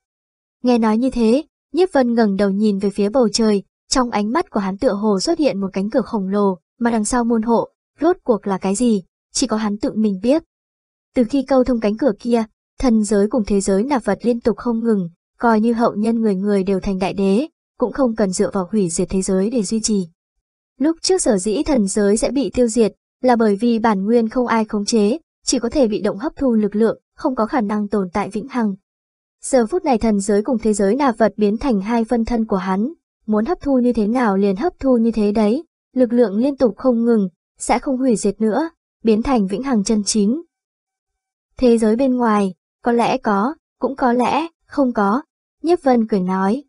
Nghe nói như thế, nhiếp vân ngẩng đầu nhìn về phía bầu trời, trong ánh mắt của hắn tựa hồ xuất hiện một cánh cửa khổng lồ, mà đằng sau môn hộ, rốt cuộc là cái gì, chỉ có hắn tự mình biết. Từ khi câu thông cánh cửa kia, thần giới cùng thế giới nạp vật liên tục không ngừng, coi như hậu nhân người người đều thành đại đế, cũng không cần dựa vào hủy diệt thế giới để duy trì. Lúc trước sở dĩ thần giới sẽ bị tiêu diệt, là bởi vì bản nguyên không ai khống chế, chỉ có thể bị động hấp thu lực lượng, không có khả năng tồn tại vĩnh hằng. Giờ phút này thần giới cùng thế giới nạp vật biến thành hai phân thân của hắn, muốn hấp thu như thế nào liền hấp thu như thế đấy, lực lượng liên tục không ngừng, sẽ không hủy diệt nữa, biến thành vĩnh hằng chân chính. Thế giới bên ngoài, có lẽ có, cũng có lẽ không có, nhất Vân cười nói.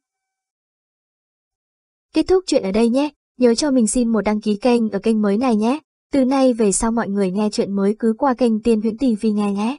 Kết thúc chuyện ở đây nhé, nhớ cho mình xin một đăng ký kênh ở kênh mới này nhé. Từ nay về sau mọi người nghe chuyện mới cứ qua kênh Tiên Huyễn TV nghe nhé.